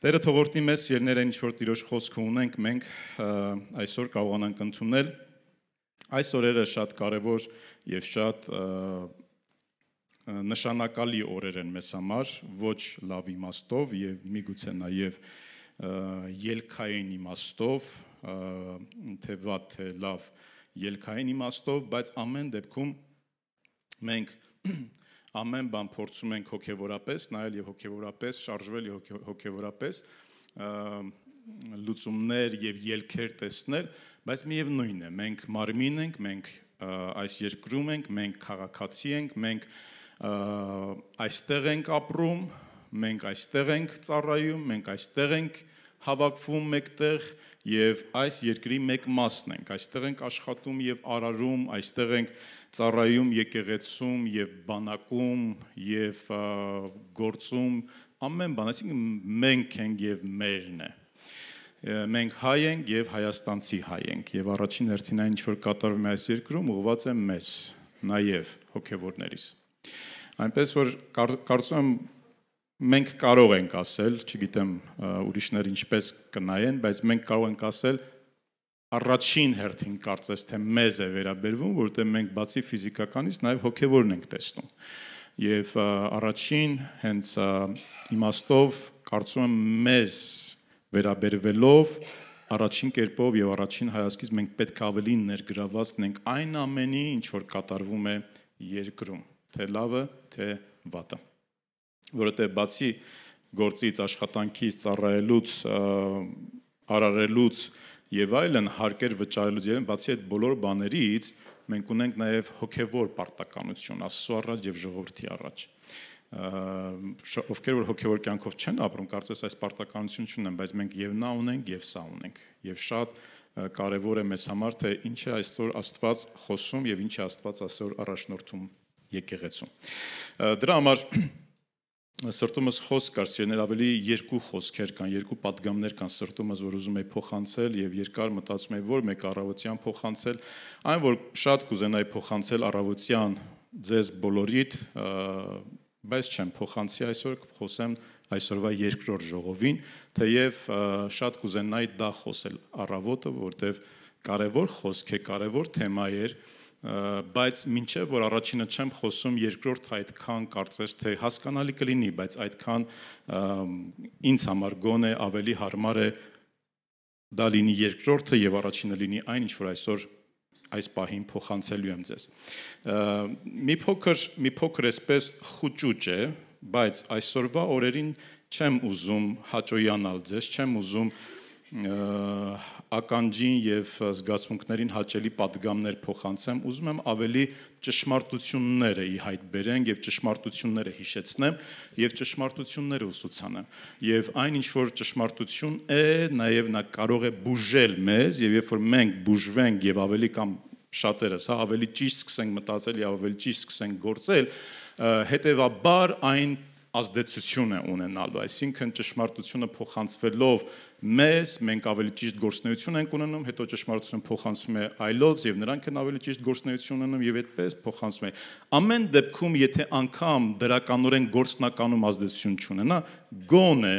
Տերը թողորտի մեզ երներեն ինչ որ Տիրոջ խոսքը ունենք, մենք այսօր կարողանանք ընդունել։ Այս օրերը շատ կարևոր եւ շատ նշանակալի օրեր են մեզ համար, ոչ լավ իմաստով եւ միգուցե նաեւ ելքային իմաստով, թե վատ թե լավ ելքային իմաստով, բայց ամեն դեպքում մենք ամեն բան փորձում ենք հոգեվորապես նայել եւ հոգեվորապես շարժվել եւ հոգեվորապես լուծումներ եւ ելքեր տեսնել, բայց միևնույնն է, մենք մարմին ենք, մենք այս երկրում ենք, մենք քաղաքացի ենք, մենք այստեղ ենք ապրում, մենք այստեղ ենք ծառայում, մենք այստեղ ենք հավաքվում մեկտեղ եւ այս երկրի մեկ մասն ենք։ Այստեղ ենք աշխատում եւ արարում, այստեղ ենք և ծառայում եկեղեցում եւ բանակում եւ գործում ամեն բան, այսինքն մենք ենք եւ մերն է։ Մենք հայ ենք եւ հայաստանցի հայ ենք եւ առաջին հերթին այն ինչ որ կատարվում է այս երկրում ուղղված է մեզ, նաեւ հոգեվորներից։ Այնպես որ կար, կարծում եմ մենք կարող ենք ասել, չգիտեմ ուրիշներ ինչպես կնայեն, բայց մենք կարող ենք ասել առաջին հերթին կարծես թե մեզ է վերաբերվում, որտեղ մենք բացի ֆիզիկականից նաև հոգևորն ենք տեսնում։ Եվ առաջին հենց իմաստով կարծում եմ մեզ վերաբերվելով առաջին կերպով եւ առաջին հայացքից մենք պետք է ավելի ներգրաված լինենք այն ամենի, ինչ որ կատարվում է երկրում, թե լավը, թե վատը։ Որովհետեւ բացի գործից, աշխատանքից, ծառայելուց, արարելուց, եւ այլն հարկեր վճարելուց եւ բացի այդ բոլոր բաներից մենք ունենք նաեւ հոգեվոր պարտականություն Աստծո առաջ եւ ժողովրդի առաջ ովքեր որ հոգեվոր կյանքով չեն ապրում կարծես այս պարտականությունը չունեն բայց մենք եւ նա ունենք եւ սա ունենք եւ շատ կարևոր է մեզ համար թե ինչ է այսօր Աստված խոսում եւ ինչ է Աստված այսօր առաջնորդում եկեղեցում դրա համար սրտումս խոսք կար, սիրել ավելի երկու խոսքեր կան, երկու падգամներ կան սրտումս, որ ուզում եի փոխանցել եւ երկար մտածում եի, որ մեկ առավոտյան փոխանցել, այն որ շատ կուզենայի փոխանցել առավոտյան ձեզ բոլորիդ, բայց չեմ փոխանցի այսօր կփոխեմ այսօրվա երկրորդ ժողովին, թեև շատ կուզենայի դա խոսել առավոտը, որտեվ կարևոր խոսք է, կարևոր թեմա էր, որ բայց մինչև որ առաջինը չեմ խոսում, երկրորդ այդքան կարծես թե հասկանալի կլինի, բայց այդքան ինձ համար գոնե ավելի հարմար է դա լինի երկրորդը եւ առաջինը լինի այն, ինչ որ այսօր այս պահին փոխանցելու եմ ձեզ։ Մի փոքր մի փոքր էսպես խուճուճ է, բայց այսօրվա օրերին չեմ ուզում հաճոյանալ ձեզ, չեմ ուզում ականջին եւ զգացմունքներին հաճելի падգամներ փոխանցեմ, ուզում եմ ավելի ճշմարտությունները ի հայտ բերենք եւ ճշմարտությունները հիշեցնեմ եւ ճշմարտությունները ուսուցանեմ։ Եվ այն ինչ որ ճշմարտություն է, նաեւ նա կարող է բուժել մեզ եւ երբ որ մենք բուժվենք եւ ավելի կամ շատերս, հա, ավելի ճիշտ սկսենք մտածել եւ ավելի ճիշտ սկսենք գործել, հետեւաբար այն ազդեցություն է ունենալու, այսինքն ճշմարտությունը փոխանցվելով մեզ, մենք ավելի ճիշտ գործունեություն ենք ունենում, հետո ճշմարտությունը փոխանցվում է այլոց եւ նրանք են ավելի ճիշտ գործունեություն ունենում եւ այդպես փոխանցվում է։ Ամեն դեպքում, եթե անգամ դրականորեն գործնականում ազդեցություն չունենա, գոնե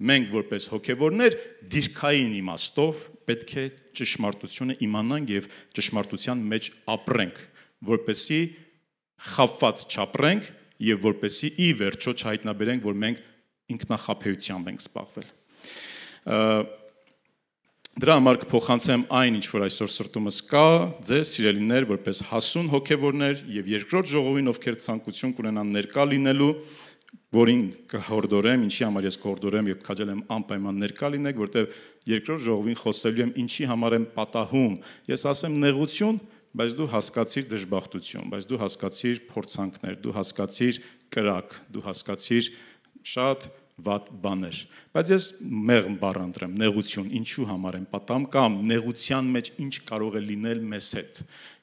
մենք որպես հոգեվորներ դիրքային իմաստով պետք է ճշմարտությունը իմանանք եւ ճշմարտության մեջ ապրենք, որպեսի խափված չապրենք եւ որպեսի ի վերջո չհայտնաբերենք, որ մենք ինքնախապեյությամբ ենք սպառվել։ Դրա համար կփոխանցեմ այն, ինչ որ այսօր սրտումս կա, ձեզ սիրելիներ, որպես հասուն հոգևորներ եւ երկրորդ ժողովին, ովքեր ցանկություն կունենան ներկա լինելու, որին կհորդորեմ, ինչի համար ես կհորդորեմ եւ քաջել եմ անպայման ներկա լինեք, որտեղ երկրորդ ժողովին խոսելու եմ ինչի համար եմ պատահում։ Ես ասեմ նեղություն, բայց դու հասկացիր դժբախտություն, բայց դու հասկացիր փորձանքներ, դու հասկացիր կրակ, դու հասկացիր շատ վատ բաներ։ Բայց ես մեղմ բառ ընտրեմ՝ նեղություն, ինչու համար են պատամ կամ նեղության մեջ ինչ կարող է լինել մեզ հետ։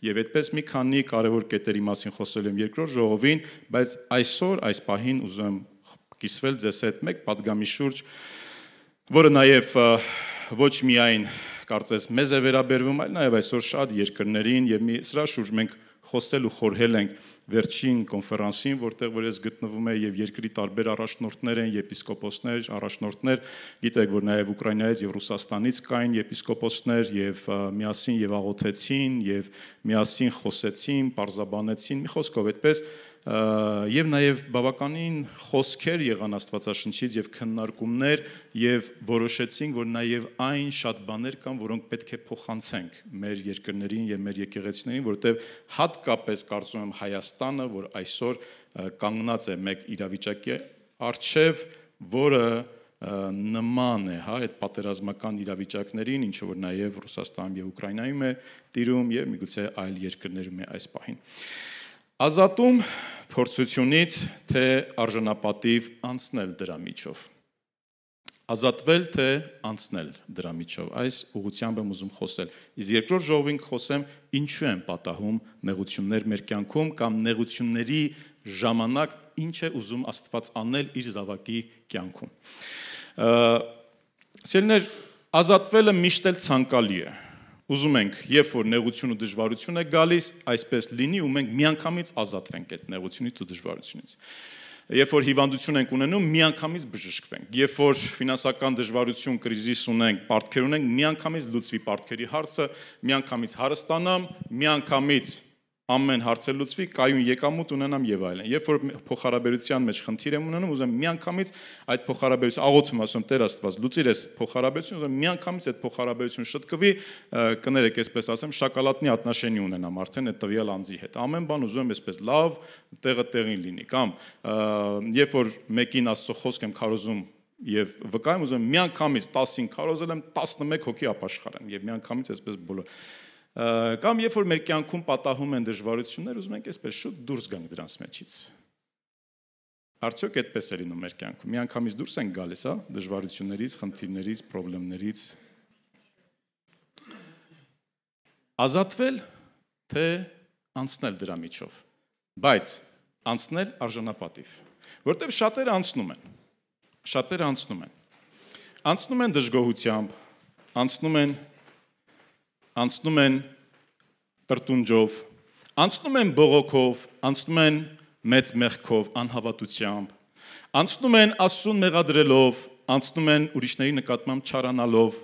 Եվ այդպես մի քանի կարևոր կետերի մասին խոսել եմ երկրորդ ժողովին, բայց այսօր այս պահին ուզում կիսվել ձեզ հետ մեկ падգամի շուրջ, որը նաև ոչ միայն կարծես մեզ է վերաբերվում, այլ նաև այսօր շատ երկրներին եւ մի սրա շուրջ մենք խոսել ու խորհել ենք վերջին կոնֆերանսին, որտեղ որ ես գտնվում եմ եւ երկրի տարբեր առաջնորդներ են, եպիսկոպոսներ, առաջնորդներ, գիտեք որ նաեւ Ուկրաինայից եւ Ռուսաստանից կային եպիսկոպոսներ եւ միասին եւ աղոթեցին եւ միասին խոսեցին, parzabanեցին, մի խոսքով այդպես եւ նաեւ բավականին խոսքեր եղան Աստվածաշնչից եւ քննարկումներ եւ որոշեցինք, որ նաեւ այն շատ բաներ կան, որոնք պետք է փոխանցենք մեր երկրներին եւ մեր եկեղեցիներին, որտեղ հատկապես կարծում եմ Հայաստանը, որ այսօր կանգնած է մեկ իրավիճակի արչեւ, որը նման է, հա, այդ պատերազմական իրավիճակներին, ինչ որ նաև Ռուսաստանում եւ Ուկրաինայում է տիրում եւ միգուցե այլ երկրներում է այս պահին։ Ա, Ազատում փորձությունից, թե արժանապատիվ անցնել դրա միջով։ Ազատվել, թե անցնել դրա միջով։ Այս ուղղությամբ եմ ուզում խոսել։ Իս երկրորդ ժողովին կխոսեմ ինչու են պատահում նեղություններ մեր կյանքում կամ նեղությունների ժամանակ ինչ է ուզում Աստված անել իր զավակի կյանքում։ Սիրներ, ազատվելը միշտ էլ ցանկալի է։ Ուզում ենք, երբ որ նեղություն ու դժվարություն է գալիս, այսպես լինի ու մենք միանգամից ազատվենք այդ նեղությունից ու դժվարությունից։ Երբ որ հիվանդություն ենք ունենում, միանգամից բժշկվենք։ Երբ որ ֆինանսական դժվարություն, կրիզիս ունենք, պարտքեր ունենք, միանգամից լուծվի պարտքերի հարցը, միանգամից հարստանամ, միանգամից ամեն հարցը լուծվի, կայուն եկամուտ ունենամ եւ այլն։ Երբ որ փոխհարաբերության մեջ խնդիր եմ ունենում, ուզեմ միանգամից այդ փոխհարաբերությունը աղոթում ասում Տեր Աստված, լուծիր այս փոխհարաբերությունը, ուզեմ միանգամից այդ փոխհարաբերությունը շտկվի, կներեք, այսպես ասեմ, շոկոլադնի ատնաշենի ունենամ արդեն այդ տվյալ անձի հետ։ Ամեն բան ուզում եմ այսպես լավ տեղը տեղին լինի կամ երբ որ մեկին Աստծո խոսք եմ քարոզում Եվ վկայում ուզում միանգամից 10-ին քարոզել եմ 11 հոգի ապաշխարեմ եւ միանգամից այսպես բոլոր Կամ երբ որ մեր կյանքում պատահում են դժվարություններ, ուզում ենք այսպես շուտ դուրս գանք դրանց մեջից։ Արդյոք այդպես է լինում մեր կյանքում։ Միանգամից դուրս ենք գալիս, հա, դժվարություններից, խնդիրներից, խնդիրներից։ Ազատվել թե անցնել դրա միջով։ Բայց անցնել արժանապատիվ, որտեղ շատերը անցնում են։ Շատերը անցնում են։ Անցնում են դժգոհությամբ, անցնում են անցնում են տրտունջով, անցնում են բողոքով, անցնում են մեծ մեղքով, անհավատությամբ, անցնում են Աստծուն մեղադրելով, անցնում են ուրիշների նկատմամբ չարանալով,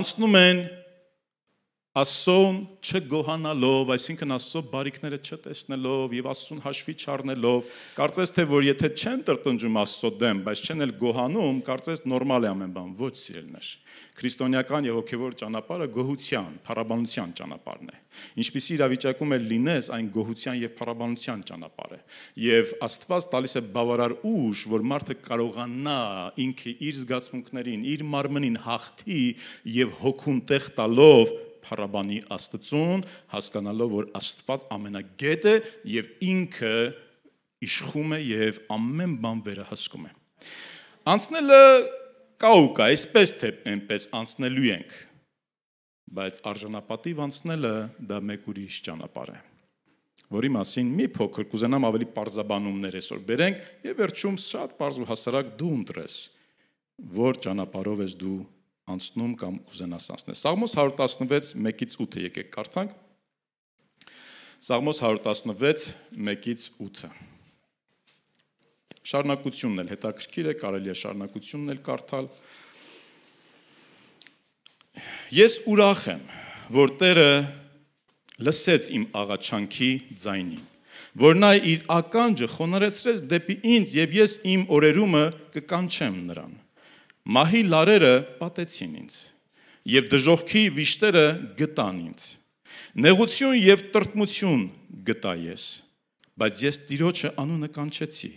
անցնում են Աստծոն չգոհանալով, այսինքն Աստծո բարիքները չտեսնելով եւ Աստծուն հաշվի չառնելով, կարծես թե որ եթե չեն տրտնջում Աստծո դեմ, բայց չեն էլ գոհանում, կարծես նորմալ է ամեն բան, ոչ սիրելներ։ Քրիստոնեական եւ հոգեվոր ճանապարհը գոհության, փառաբանության ճանապարհն է։ Ինչպիսի իրավիճակում էլ լինես, այն գոհության եւ փառաբանության ճանապարհ է։ Եվ Աստված տալիս է բավարար ուժ, որ մարդը կարողանա ինքը իր զգացմունքներին, իր մարմնին հաղթի եւ հոգուն տեղ տալով փառաբանի Աստծուն, հասկանալով, որ Աստված ամենագետ է եւ ինքը իշխում է եւ ամեն բան վերահսկում է։ Անցնելը կա ու կա, այսպես թե այնպես անցնելու ենք։ Բայց արժանապատիվ անցնելը դա մեկ ուրիշ ճանապարհ է որի մասին մի փոքր կուզենամ ավելի parzabանումներ այսօր բերենք եւ վերջում շատ parz ու հասարակ դու ընտրես որ ճանապարհով ես դու անցնում կամ կուզենաս անցնել։ Սաղմոս 116 1-ից 8-ը եկեք կարդանք։ Սաղմոս 116 1-ից 8-ը։ Շարնակությունն էլ հետաքրքիր է, կարելի է շարնակությունն էլ կարդալ։ Ես ուրախ եմ, որ Տերը լսեց իմ աղաչանքի ձայնին որ նա իր ականջը խոնարեցրեց դեպի ինձ եւ ես իմ օրերումը կկանչեմ նրան։ Մահի լարերը պատեցին ինձ, եւ դժողքի վիշտերը գտան ինձ։ Նեղություն եւ տրտմություն գտա ես, բայց ես Տիրոջը անունը կանչեցի։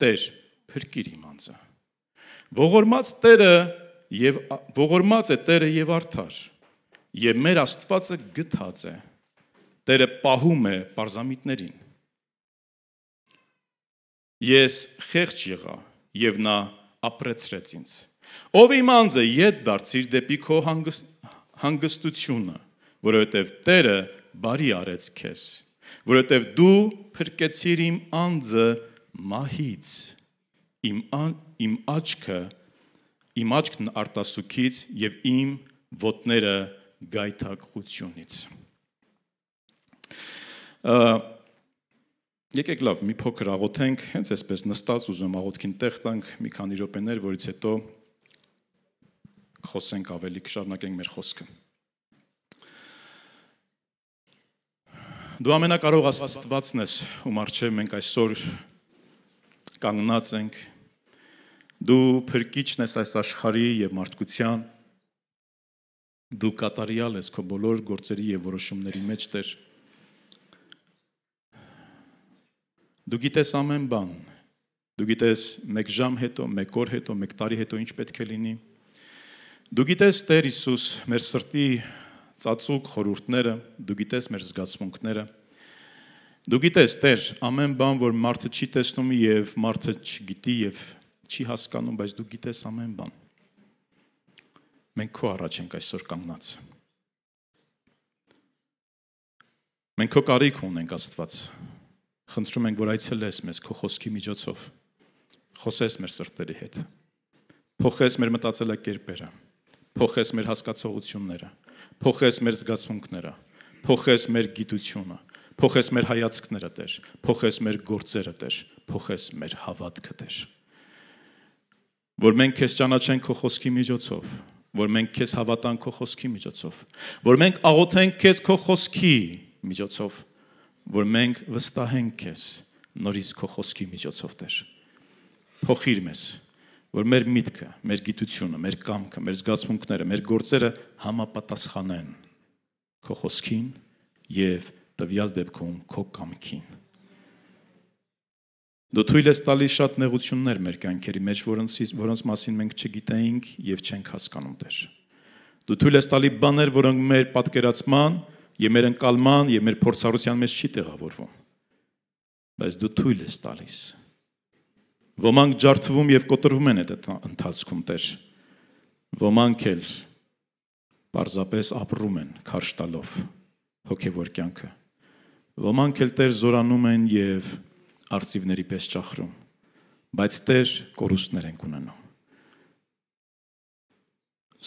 Տեր, փրկիր իմ անձը։ Ողորմած Տերը եւ ողորմած է Տերը եւ արդար։ Եվ մեր Աստվածը գթած է։ Տերը պահում է parzamitներին։ Ես խեղճ եղա եւ նա ապրեցրեց ինձ։ Ով իմ անձը յետ դարձիր դեպի քո հանգստությունը, որովհետև Տերը բարի արեց քեզ, որովհետև դու փրկեցիր իմ անձը մահից, իմ ան, իմ աչքը, իմ աչքն արտասուքից եւ իմ ոտները գայթակղությունից։ Ա Եկեք լավ, մի փոքր աղոթենք, հենց այսպես նստած ուզում աղոթքին տեղ տանք մի քանի րոպեներ, որից հետո խոսենք ավելի, կշարունակենք մեր խոսքը։ Դու ամենակարող Աստվածն ես, ում արժե մենք այսօր կանգնած ենք։ Դու փրկիչն ես այս աշխարհի եւ մարդկության։ Դու կատարյալ ես քո բոլոր գործերի եւ որոշումների մեջ, Տեր։ դե Դու գիտես ամեն բան։ Դու գիտես մեկ ժամ հետո, մեկ օր հետո, մեկ տարի հետո ինչ պետք է լինի։ Դու գիտես Տեր Հիսուս մեր սրտի ծածուկ խորհուրդները, դու գիտես մեր զգացմունքները։ Դու գիտես Տեր ամեն բան, որ մարդը չի տեսնում եւ մարդը չգիտի եւ չի հասկանում, բայց դու գիտես ամեն բան։ Մենք քո առաջ ենք այսօր կանգնած։ Մենք քո կարիք ունենք Աստված։ Խնդրում ենք, որ այցելես մեզ քո խոսքի միջոցով։ Խոսես մեր սրտերի հետ։ Փոխես մեր մտածելակերպերը։ Փոխես մեր հասկացողությունները։ Փոխես մեր զգացմունքները։ Փոխես մեր գիտությունը։ Փոխես մեր հայացքները, Տեր։ Փոխես մեր գործերը, Տեր։ Փոխես մեր հավատքը, Տեր։ Որ մենք քեզ ճանաչենք քո խոսքի միջոցով, որ մենք քեզ հավատանք քո խոսքի միջոցով, որ մենք աղոթենք քեզ քո խոսքի միջոցով, որ մենք վստահենք քեզ նորից քո խոսքի միջոցով Տեր։ Փոխիր մեզ, որ մեր միտքը, մեր գիտությունը, մեր կամքը, մեր զգացմունքները, մեր գործերը համապատասխանեն քո խոսքին եւ տվյալ դեպքում քո կամքին։ Դու թույլ ես տալիս շատ նեղություններ մեր կյանքերի մեջ, որոնցից որոնց մասին մենք չգիտեինք եւ չենք հասկանում Տեր։ Դու թույլ ես տալի բաներ, որոնք մեր պատկերացման Եվ մեր ընկալման եւ մեր փորձառության մեջ չի տեղավորվում։ Բայց դու թույլ ես տալիս։ Ոմանք ջարդվում եւ կոտրվում են այդ ընթացքում Տեր։ Ոմանք էլ պարզապես ապրում են քարշ տալով հոգեվոր կյանքը։ Ոմանք էլ Տեր զորանում են եւ արծիվների պես ճախրում։ Բայց Տեր կորուստներ են ունենում։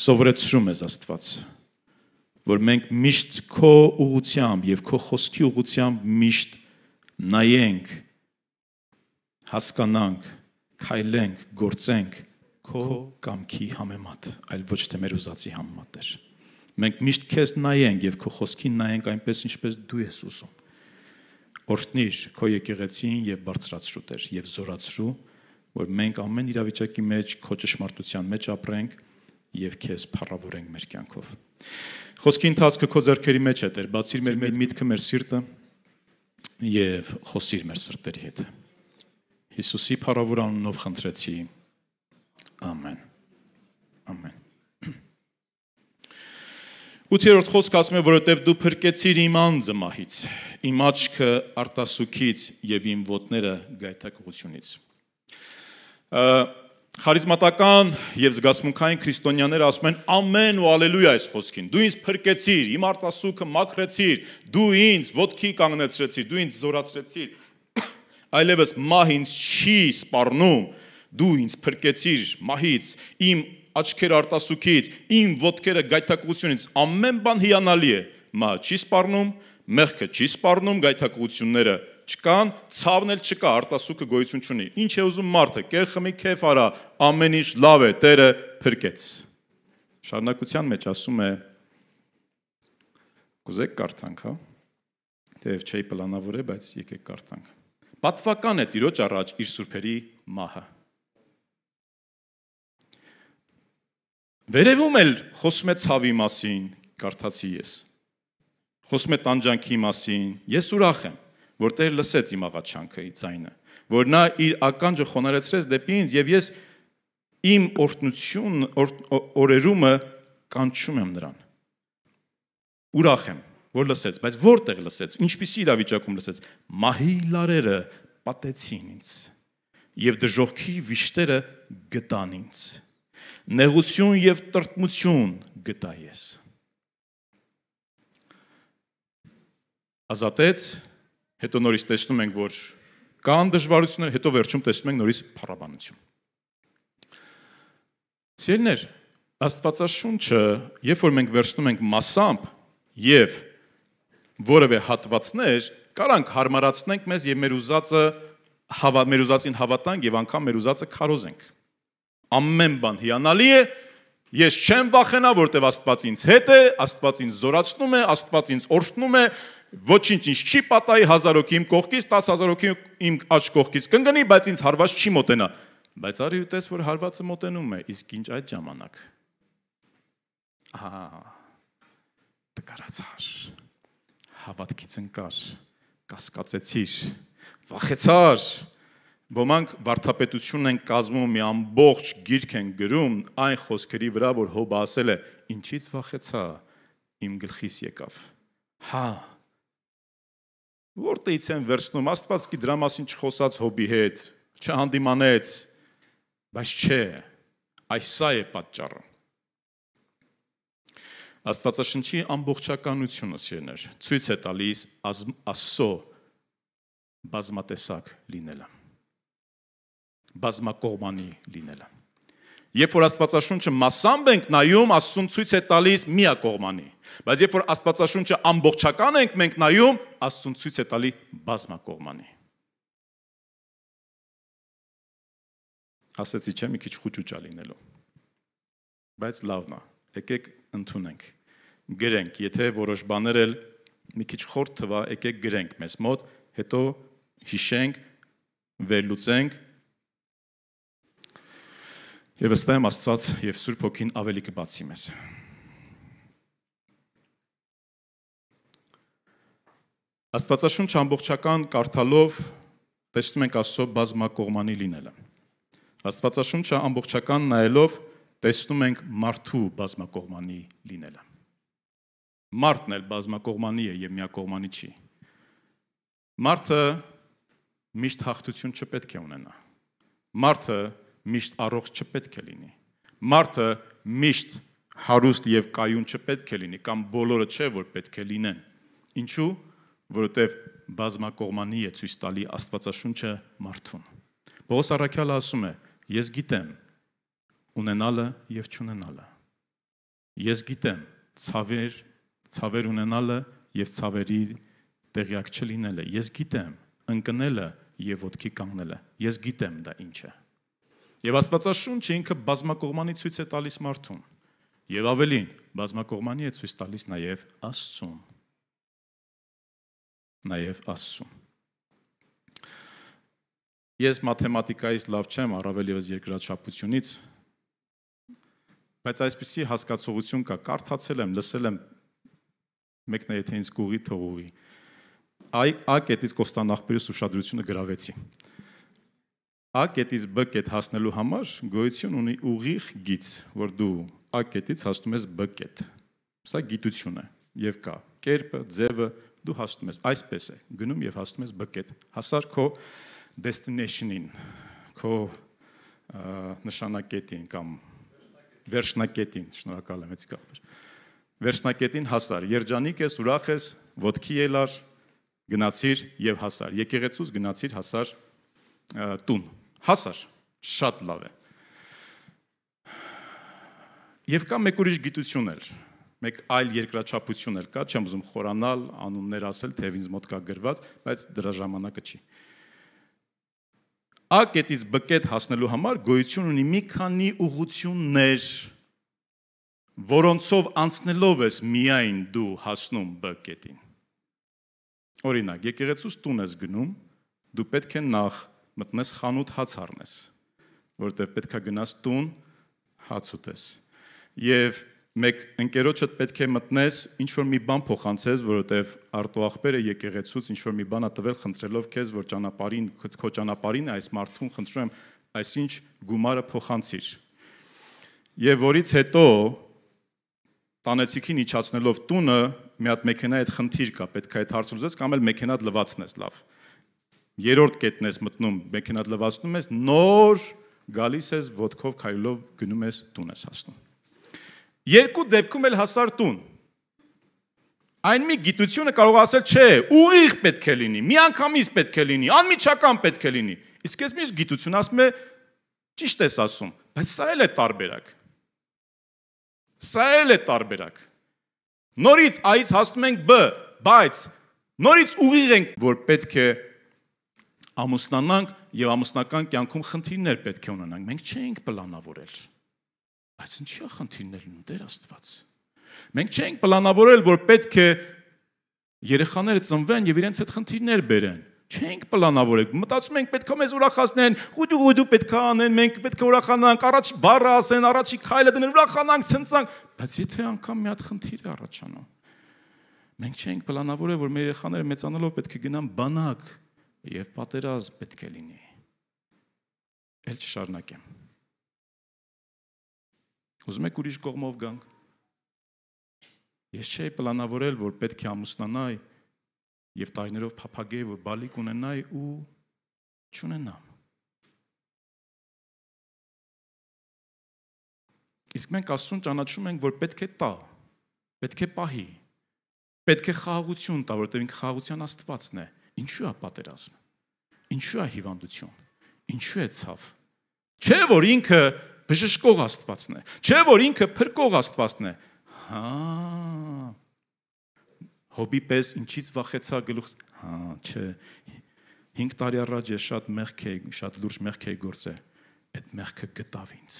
Սովորեցրում ես Աստված որ մենք միշտ քո ուղությամբ եւ քո խոսքի ուղությամբ միշտ նայենք հասկանանք քայլենք գործենք քո կամքի համեմատ այլ ոչ թե մեր ուզածի համեմատ էր մենք միշտ քեզ նայենք եւ քո խոսքին նայենք այնպես ինչպես դու ես ուզում օրհնիր քո եկեղեցին եւ բարձրացրու Տեր եւ զորացրու որ մենք ամեն իրավիճակի մեջ քո ճշմարտության մեջ ապրենք եւ քեզ փառավորենք մեր կյանքով Խոսքի ընթացքը քո зерքերի մեջ է, Տեր, բացիր մեր միտքը, մեր սիրտը եւ խոսիր մեր սրտերի հետ։ Հիսուսի փառավոր անունով խնդրեցի։ Ամեն։ Ամեն։ Ութերորդ խոսքը ասում է, որովհետև դու փրկեցիր իմ անձը մահից, իմ աչքը արտասուքից եւ իմ ոտները գայթակղությունից։ Ա Խարիզմատական եւ զգացմունքային քրիստոնյաները ասում են ամեն ու ալելույա այս խոսքին։ Դու ինձ փրկեցիր, իմ արտասուքը մաքրեցիր, դու ինձ ոտքի կանգնեցրեցիր, դու ինձ զորացրեցիր։ Այլևս մահ ինձ չի սպառնում։ Դու ինձ փրկեցիր մահից, իմ աչքեր արտասուքից, իմ ոտքերը գայթակղությունից, ամեն բան հիանալի է։ Մահը չի սպառնում, մեղքը չի սպառնում, գայթակղությունները չկան, ցավն էլ չկա, արտասուքը գոյություն չունի։ Ինչ է ուզում մարդը, կեր խմի, քեֆ արա, ամեն ինչ լավ է, Տերը փրկեց։ Շարունակության մեջ ասում է Կուզեք կարդանք, հա։ Թեև չէի պլանավորել, բայց եկեք կարդանք։ Պատվական է Տիրոջ առաջ իր սուրբերի մահը։ Վերևում էլ խոսում է ցավի մասին, կարդացի ես։ Խոսում է տանջանքի մասին։ Ես ուրախ եմ, որ Տեր լսեց իմ աղաչանքը, ի ձայնը, որ նա իր ականջը խոնարեցրեց դեպի ինձ եւ ես իմ օրտնություն օրերումը կանչում եմ նրան։ Ուրախ եմ, որ լսեց, բայց որտեղ լսեց, ինչպիսի իրավիճակում լսեց։ Մահի լարերը պատեցին ինձ եւ դժողքի վիշտերը գտան ինձ։ Նեղություն եւ տրտմություն գտա ես։ Ազատեց հետո նորից տեսնում ենք, որ կան դժվարություններ, հետո վերջում տեսնում ենք նորից փառաբանություն։ Սիրներ, Աստվածաշունչը, երբ որ մենք վերցնում ենք massամբ եւ որևէ հատվածներ, կարանք հարմարացնենք մեզ եւ մեր ուզածը հավա մեր ուզածին հավատանք եւ անգամ մեր ուզածը քարոզենք։ Ամեն բան հիանալի է, ես չեմ վախենա, որտեւ Աստված ինձ հետ է, Աստված ինձ զորացնում է, Աստված ինձ օրհնում է, ոչինչ ինչ չի պատահի 1000 հոգի իմ կողքից, 10000 հոգի իմ աջ կողքից կընկնի, բայց ինձ հարված չի մոտենա։ Բայց արի ու տես, որ հարվածը մոտենում է, իսկ ինչ այդ ժամանակ։ Ահա։ Տկարացար։ Հավատքից ընկար, կասկածեցիր, վախեցար։ Ոմանք վարթապետություն են կազմում, մի ամբողջ գիրք են գրում այն խոսքերի վրա, որ Հոբը ասել է. Ինչից վախեցա, իմ գլխիս եկավ։ Հա, Որտեղից են վերցնում Աստված կի դրա մասին չխոսած հոբի հետ, չհանդիմանեց, բայց չէ, այս սա է պատճառը։ Աստվածաշնչի ամբողջականությունը սիրներ ցույց է տալիս Աստծո բազմատեսակ լինելը։ Բազմակողմանի լինելը։ Երբ որ Աստվածաշունչը massամբ ենք նայում, Աստծուն ցույց է տալիս միա կողմանի։ Բայց երբ որ Աստվածաշունչը ամբողջական ենք մենք նայում, Աստծուն ցույց է տալի բազմակողմանի։ Ասեցի չէ՞ մի քիչ խոճուճա լինելու։ Բայց լավն է։ Եկեք ընդունենք։ Գրենք, եթե որոշ բաներ էլ մի քիչ խորտ թվա, եկեք գրենք մեզ մոտ, հետո հիշենք, վերլուծենք Եվ ըստ այմ Աստված եւ Սուրբ Հոգին ավելի կբացի մեզ։ Աստվածաշունչ ամբողջական կարդալով տեսնում ենք Աստծո բազմակողմանի լինելը։ Աստվածաշունչը ամբողջական նայելով տեսնում ենք մարդու բազմակողմանի լինելը։ Մարդն էլ բազմակողմանի է եւ միակողմանի չի։ Մարդը միշտ հաղթություն չպետք է ունենա։ Մարդը միշտ առողջ չպետք է լինի։ Մարդը միշտ հարուստ եւ կայուն չպետք է լինի կամ բոլորը չէ որ պետք է լինեն։ Ինչու՞, որովհետեւ բազմակողմանի է ցույց տալի Աստվածաշունչը մարդուն։ Պողոս Արաքյալը ասում է. Ես գիտեմ ունենալը եւ չունենալը։ Ես գիտեմ ցավեր, ցավեր ունենալը եւ ցավերի տեղյակ չլինելը։ Ես գիտեմ ընկնելը եւ ոդքի կանգնելը։ Ես գիտեմ դա ինչ է։ Եվ Աստվածաշունչը ինքը բազմակողմանի ցույց է տալիս մարդուն։ Եվ ավելին, բազմակողմանի է ցույց տալիս նաև Աստծուն։ Նաև Աստծուն։ Ես մաթեմատիկայից լավ չեմ, առավել եւս երկրաչափությունից, բայց այսպեսի հասկացողություն կա, կարդացել եմ, լսել եմ մեկն է եթե ինձ գողի թողողի։ Այ ա կետից Կոստան աղբերս ուշադրությունը գրավեցի։ A կետից B կետ հասնելու համար գոյություն ունի ուղիղ գիծ, որ դու A կետից հասնում ես B կետ։ Սա գիտություն է եւ կա կերպը, ձևը, դու հասնում ես այսպես է, գնում եւ հասնում ես B կետ։ Հասար քո destination-ին, քո նշանակետին կամ վերջնակետին, շնորհակալ եմ եցի կախբեր։ Վերջնակետին հասար, երջանիկ ես, ուրախ ես, ոտքի ելար, գնացիր եւ հասար։ Եկեղեցուց գնացիր հասար տուն Հասար, շատ լավ է։ Եվ կա մեկ ուրիշ գիտություն էլ, մեկ այլ երկրաչափություն էլ կա, չեմ ուզում խորանալ, անուններ ասել, թե ինձ մոտ կա գրված, բայց դրա ժամանակը չի։ Ա կետից Բ կետ հասնելու համար գոյություն ունի մի քանի ուղություններ, որոնցով անցնելով ես միայն դու հասնում Բ կետին։ Օրինակ, եկեղեցուց տուն ես գնում, դու պետք է նախ մտնես խանութ հաց առնես, որտեղ պետքա գնաս տուն հաց ուտես։ Եվ մեկ ընկերոջդ պետք է մտնես, ինչ որ մի բան փոխանցես, որովհետև արտո ախպերը եկեղեցուց ինչ որ մի բան ա տվել խնդրելով քեզ, որ ճանապարհին քո ճանապարհին այս մարդուն խնդրում եմ, այսինչ գումարը փոխանցիր։ Եվ որից հետո տանեցիքին իջացնելով տունը մի հատ մեքենա այդ խնդիր կա, պետք է այդ հարցը լուծես կամ էլ մեքենա լվացնես լավ։ լավ երրորդ կետն ես մտնում, մեքենադ լվացնում ես, նոր գալիս ես ոդկով քայլով գնում ես տուն ես հասնում։ Երկու դեպքում էլ հասար տուն։ Այն մի գիտությունը կարող ասել, չէ, ուղիղ պետք է լինի, միանգամից պետք է լինի, անմիջական պետք է լինի։ Իսկ ես մյուս գիտություն ասում է ճիշտ ես ասում, բայց սա էլ է տարբերակ։ Սա էլ է տարբերակ։ Նորից A-ից հասնում ենք B, բայց նորից ուղիղ ենք, որ պետք է ամուսնանանք եւ ամուսնական կյանքում խնդիրներ պետք է ունենանք։ Մենք չենք պլանավորել։ Բայց ինչի՞ է խնդիրներն ու Տեր Աստված։ Մենք չենք պլանավորել, որ պետք է երեխաները ծնվեն եւ իրենց հետ խնդիրներ բերեն չենք պլանավորել։ Մտածում ենք պետքա մեզ ուրախացնեն, ուդու ուդու պետքա անեն, մենք պետքա ուրախանանք, առաջ բառը ասեն, առաջի քայլը դնեն, ուրախանանք, ցնցանք, բայց եթե անգամ մի հատ խնդիր է առաջանում։ Մենք չենք պլանավորել, որ մեր երեխաները մեծանալով պետք է գնան բանակ, եւ պատերազմ պետք է լինի։ Էլ չշարնակեմ։ Ուզում եք ուրիշ կողմով գանք։ Ես չէի պլանավորել, որ պետք է ամուսնանայ եւ տարիներով փափագեի, որ բալիկ ունենայի ու չունենամ։ Իսկ մենք Աստծուն ճանաչում ենք, որ պետք է տա, պետք է պահի, պետք է խաղաղություն տա, որովհետև ինքը խաղաղության Աստվածն է։ Ինչու է պատերազմ։ Ինչու է հիվանդություն։ Ինչու է ցավ։ Չէ որ ինքը բժշկող Աստվածն է։ Չէ որ ինքը փրկող Աստվածն է։ Հա։ Հոբի պես ինչից վախեցա գլուխ։ Հա, չէ։ 5 տարի առաջ ես շատ մեղք էի, շատ լուրջ մեղք էի գործել։ Այդ մեղքը գտավ ինձ։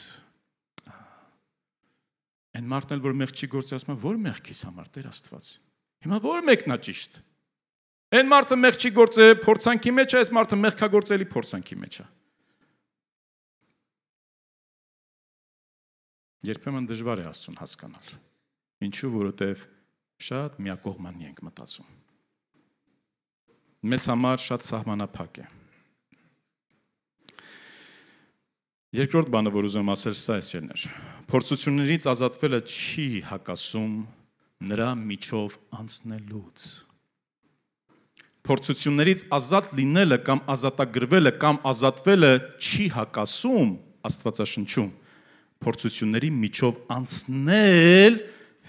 Այն մարդն էլ որ մեղք չի գործի, ասում է, որ մեղքիս համար Տեր Աստված։ Հիմա որ մեկն է ճիշտ։ Այն մարդը մեղքի գործը փորձանքի մեջ է, այս մարդը մեղքագործելի փորձանքի մեջ է։ Երբեմն դժվար է Աստծուն հասկանալ։ Ինչու, որովհետև շատ միակողմանի ենք մտածում։ Մեզ համար շատ սահմանափակ է։ Երկրորդ բանը, որ ուզում ասել, սա է սերներ։ Փորձություններից ազատվելը չի հակասում նրա միջով անցնելուց փորձություններից ազատ լինելը կամ ազատագրվելը կամ ազատվելը չի հակասում Աստվածաշնչում փորձությունների միջով անցնել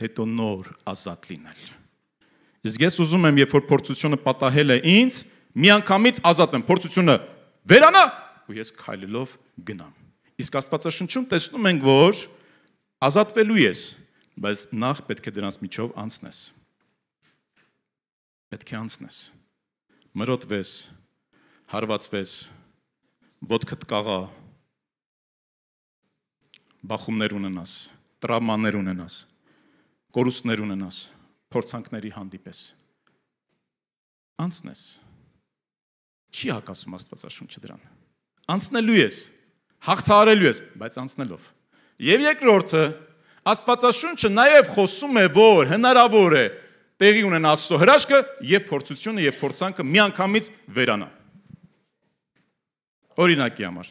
հետո նոր ազատ լինել։ Իսկ ես ուզում եմ, երբ որ փորձությունը պատահել է ինձ, միանգամից ազատվեմ, փորձությունը վերանա ու ես քայլելով գնամ։ Իսկ Աստվածաշնչում տեսնում ենք, որ ազատվելու ես, բայց նախ պետք է դրանց միջով անցնես։ Պետք է անցնես մրոտվես, հարվածվես, ոտքդ կաղա, բախումներ ունենաս, տրավմաներ ունենաս, կորուստներ ունենաս, փորձանքների հանդիպես։ Անցնես։ Չի հակասում Աստվածաշունչը դրան։ Անցնելու ես, հաղթարելու ես, բայց անցնելով։ Եվ երկրորդը Աստվածաշունչը նաև խոսում է, որ հնարավոր է, որ տեղի ունեն Աստծո հրաշքը եւ փորձությունը եւ փորձանքը միանգամից վերանա։ Օրինակի համար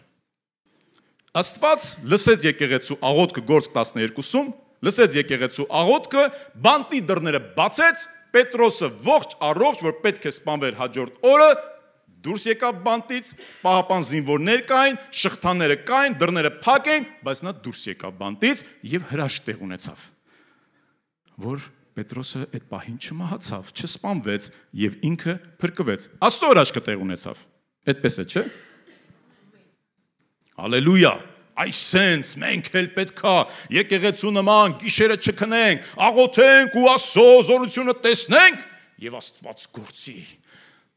Աստված լսեց եկեղեցու աղոթքը գործք 12-ում, լսեց եկեղեցու աղոթքը, բանտի դռները բացեց, Պետրոսը ողջ առողջ, որ պետք է սպանվեր հաջորդ օրը, դուրս եկավ բանտից, պահապան զինվորներ կային, շղթաները կային, դռները փակ էին, բայց նա դուրս եկավ բանտից եւ հրաշ տեղ ունեցավ, որ Պետրոսը այդ պահին չմահացավ, չսպանվեց եւ ինքը փրկվեց։ Աստծո հրաշքը տեղ ունեցավ։ Այդպես է, չէ՞։ Հալելույա։ Այսենց մենք էլ պետքա եկեղեցու նման գիշերը չքնենք, աղոթենք ու Աստծո զորությունը տեսնենք եւ Աստված գործի։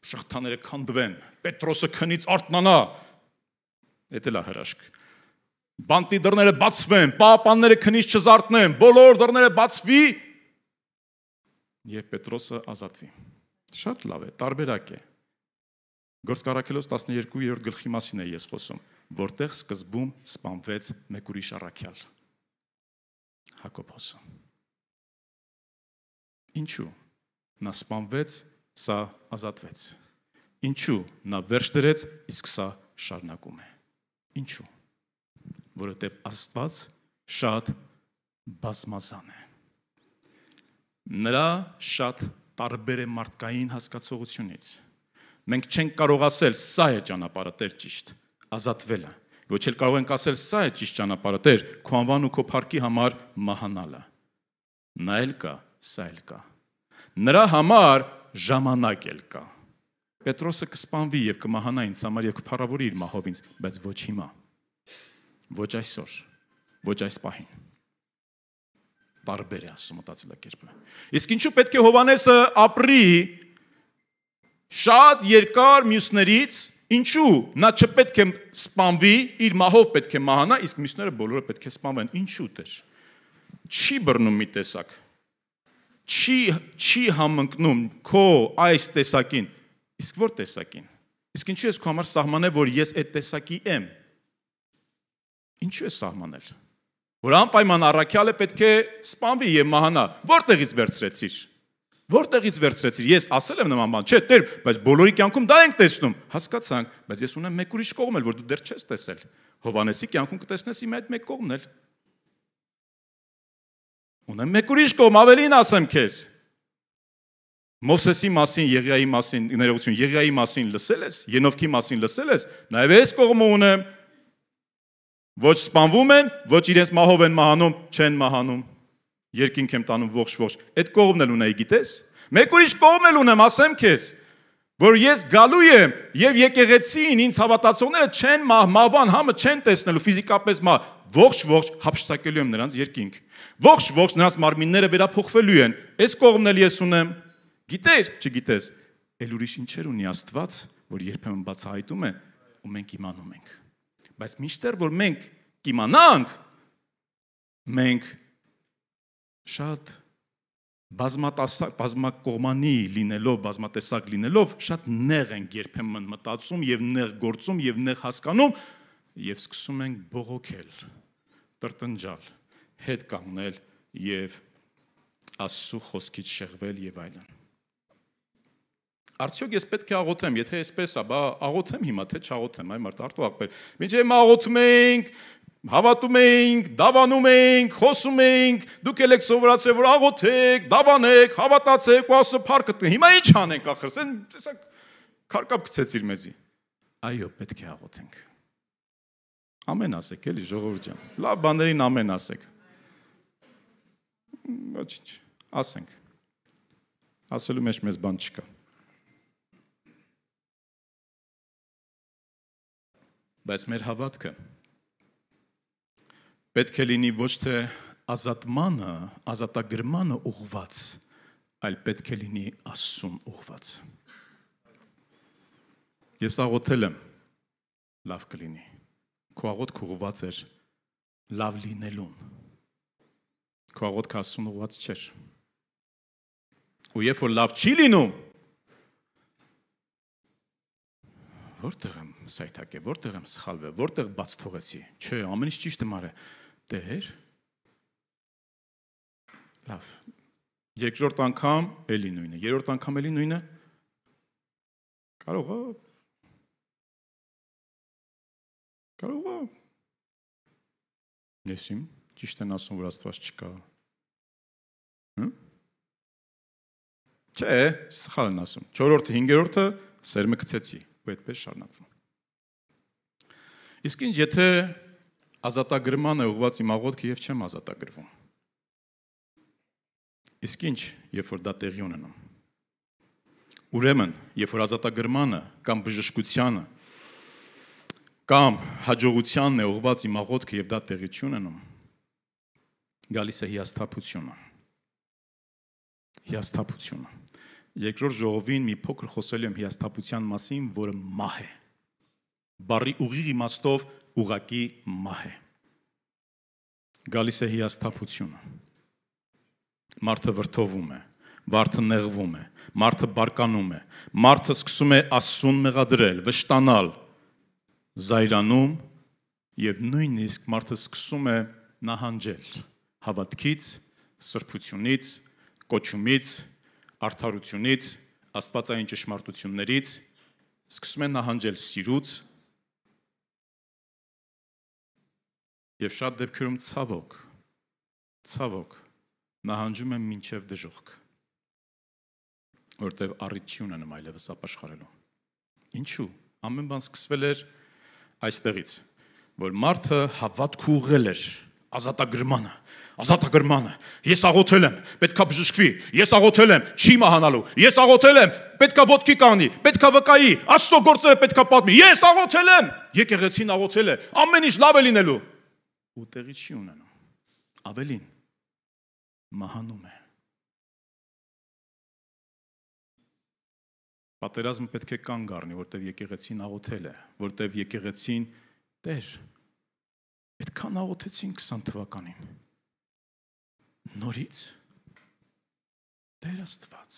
Շղթաները քանդվեն։ Պետրոսը քնից արթնանա։ Դա էլ է հրաշք։ Բանտի դռները բացվեն, պահապանները քնից չզարթնեն, բոլոր դռները բացվի եւ Պետրոսը ազատվի։ Շատ լավ է, տարբերակ է։ Գործկարակելոց 12-րդ գլխի մասին է ես խոսում, որտեղ սկզբում սպանվեց մեկ ուրիշ առաքյալ։ Հակոբոսը։ Ինչու նա սպանվեց, սա ազատվեց։ Ինչու նա վերջ դրեց, իսկ սա շարնակում է։ Ինչու։ Որովհետև Աստված շատ բազմազան է։ Նրա շատ տարբեր է մարդկային հասկացողությունից։ Մենք չենք կարող ասել, սա է ճանապարհը Տեր ճիշտ, ազատվելը։ Ոչ էլ կարող ենք ասել, սա է ճիշտ ճանապարհը Տեր, քո անվան ու քո փառքի համար մահանալը։ Նա էլ կա, սա էլ կա։ Նրա համար ժամանակ էլ կա։ Պետրոսը կսպանվի եւ կմահանա ինձ համար եւ կփառավորի իր մահով ինձ, բայց ոչ հիմա։ Ոչ այսօր, ոչ այս պահին բարբեր է Աստծո մտածելակերպը։ Իսկ ինչու պետք է Հովանեսը ապրի շատ երկար մյուսներից, ինչու նա չպետք է սպանվի, իր մահով պետք է մահանա, իսկ մյուսները բոլորը պետք է սպանվեն։ Ինչու՞ դեր։ Չի բռնում մի տեսակ։ Չի չի համընկնում քո այս տեսակին։ Իսկ ո՞ր տեսակին։ Իսկ ինչու ես քո համար սահմանել, որ ես այդ տեսակի եմ։ Ինչու է սահմանել որ անպայման առաքյալը պետք է սպանվի եւ մահանա։ Որտեղից վերցրեցիր։ Որտեղից վերցրեցիր։ Ես ասել եմ նման բան, չէ, Տեր, բայց բոլորի կյանքում դա ենք տեսնում։ Հասկացանք, բայց ես ունեմ մեկ ուրիշ կողմ էլ, որ դու դեռ չես տեսել։ Հովանեսի կյանքում կտեսնես իմ այդ մեկ կողմն էլ։ Ունեմ մեկ ուրիշ կողմ, ավելին ասեմ քեզ։ Մովսեսի մասին, Եղիայի մասին, ներողություն, Եղիայի մասին լսել ես, Ենովքի մասին լսել ես, նաև այս կողմը ունեմ, Ոչ սպանվում են, ոչ իրենց մահով են մահանում, չեն մահանում։ Երկինք եմ տանում ողջ-ողջ։ Այդ կողմն էլ ունեի, գիտես։ Մեկ ուրիշ կողմ էլ ունեմ, ասեմ քեզ, որ ես գալու եմ եւ եկեղեցին ինձ հավատացողները չեն մահ, մահվան համը չեն տեսնելու ֆիզիկապես մահ, ողջ-ողջ հապշտակելու եմ նրանց երկինք։ Ողջ-ողջ նրանց մարմինները վերափոխվելու են։ Այս կողմն էլ ես ունեմ։ Գիտեր, չգիտես, ել ուրիշ ինչեր ունի Աստված, որ երբեմն բացահայտում է ու մենք իմանում ենք։ Բայց միշտեր որ մենք կիմանանք մենք շատ բազմատեսակ բազմակողմանի լինելով, բազմատեսակ լինելով շատ նեղ են երբեմն մտածում եւ նեղ գործում եւ նեղ հասկանում եւ սկսում ենք բողոքել, տրտնջալ, հետ կանգնել եւ Աստծո խոսքից շեղվել եւ այլն։ Արդյոք ես պետք է աղոթեմ, եթե այսպես է, բա աղոթեմ հիմա, թե չաղոթեմ, այ մարդ արտու աղբեր։ Մինչև աղոթում ենք, հավատում էինք, դավանում էինք, խոսում էինք, դուք ելեք սովորացել, որ աղոթեք, դավանեք, հավատացեք ու ասո փառքը տա։ Հիմա ի՞նչ անենք ախր, սեն տեսակ քարկապ գցեց իր մեզի։ Այո, պետք է աղոթենք։ Ամեն ասեք, էլի ժողովուրդ ջան։ Լավ բաներին ամեն ասեք։ Ոչինչ, ասենք։ Ասելու մեջ մեզ բան չկա։ Բայց մեր հավատքը պետք է լինի ոչ թե ազատմանը, ազատագրմանը ուղված, այլ պետք է լինի Աստծուն ուղված։ Ես աղոթել եմ, լավ կլինի։ Քո աղոթք ուղված էր լավ լինելուն։ Քո աղոթքը Աստծուն ուղված չէր։ Ու երբ որ լավ չի լինում, որտեղ եմ սայթակե, որտեղ եմ սխալվել, որտեղ բաց թողեցի։ Չէ, ամեն ինչ ճիշտ եմ արել։ Տեր։ Լավ։ Երկրորդ անգամ էլի նույնը, երրորդ անգամ էլի նույնը։ Կարող է Կարող է Ես իմ ճիշտ են ասում, որ Աստված չկա։ Հմ։ Չէ, սխալ են ասում։ 4-րդը, 5-րդը սերմը գցեցի ու այդպես շարունակվում։ Իսկ ինչ եթե ազատագրման է ուղված իմ աղոթքը եւ չեմ ազատագրվում։ Իսկ ինչ, երբ որ դա տեղի ունենում։ Ուրեմն, երբ որ ազատագրմանը կամ բժշկությանը կամ հաջողությանն է ուղված իմ աղոթքը եւ դա տեղի չունենում, գալիս է հիասթափությունը։ Հիասթափությունը երկրորդ ժողովին մի փոքր խոսել եմ հիաստապության մասին, որը մահ է։ Բարի ուղիղ իմաստով ուղակի մահ է։ Գալիս է հիաստապությունը։ Մարդը վրթովում է, մարդը նեղվում է, մարդը բարկանում է, մարդը սկսում է աստուն մեղադրել, վշտանալ, զայրանում եւ նույնիսկ մարդը սկսում է նահանջել հավատքից, սրբությունից, կոչումից, արդարությունից, աստվածային ճշմարտություններից, սկսում են նահանջել սիրուց եւ շատ դեպքերում ցավոք, ցավոք նահանջում են մինչև դժոխք, որտեղ առիթ չունեն այլևս ապաշխարելու։ Ինչու՞։ Ամեն բան սկսվել էր այստեղից, որ մարդը հավատք ուղղել էր ազատագրմանը, ազատագրմանը։ Ես աղոթել եմ, պետքա բժշկվի, ես աղոթել եմ, չի մահանալու։ Ես աղոթել եմ, պետքա ոդկի կանի, պետքա վկայի, Աստծո գործերը պետքա պատմի։ Ես աղոթել եմ, եկեղեցին աղոթել է, ամեն ինչ լավ է լինելու։ Ու տեղի չի ունենում։ Ավելին մահանում է։ Պատերազմը պետք է կանգ առնի, որտեվ եկեղեցին աղոթել է, որտեվ եկեղեցին Տեր Այդքան աղոթեցին 20 թվականին։ Նորից Տեր Աստված։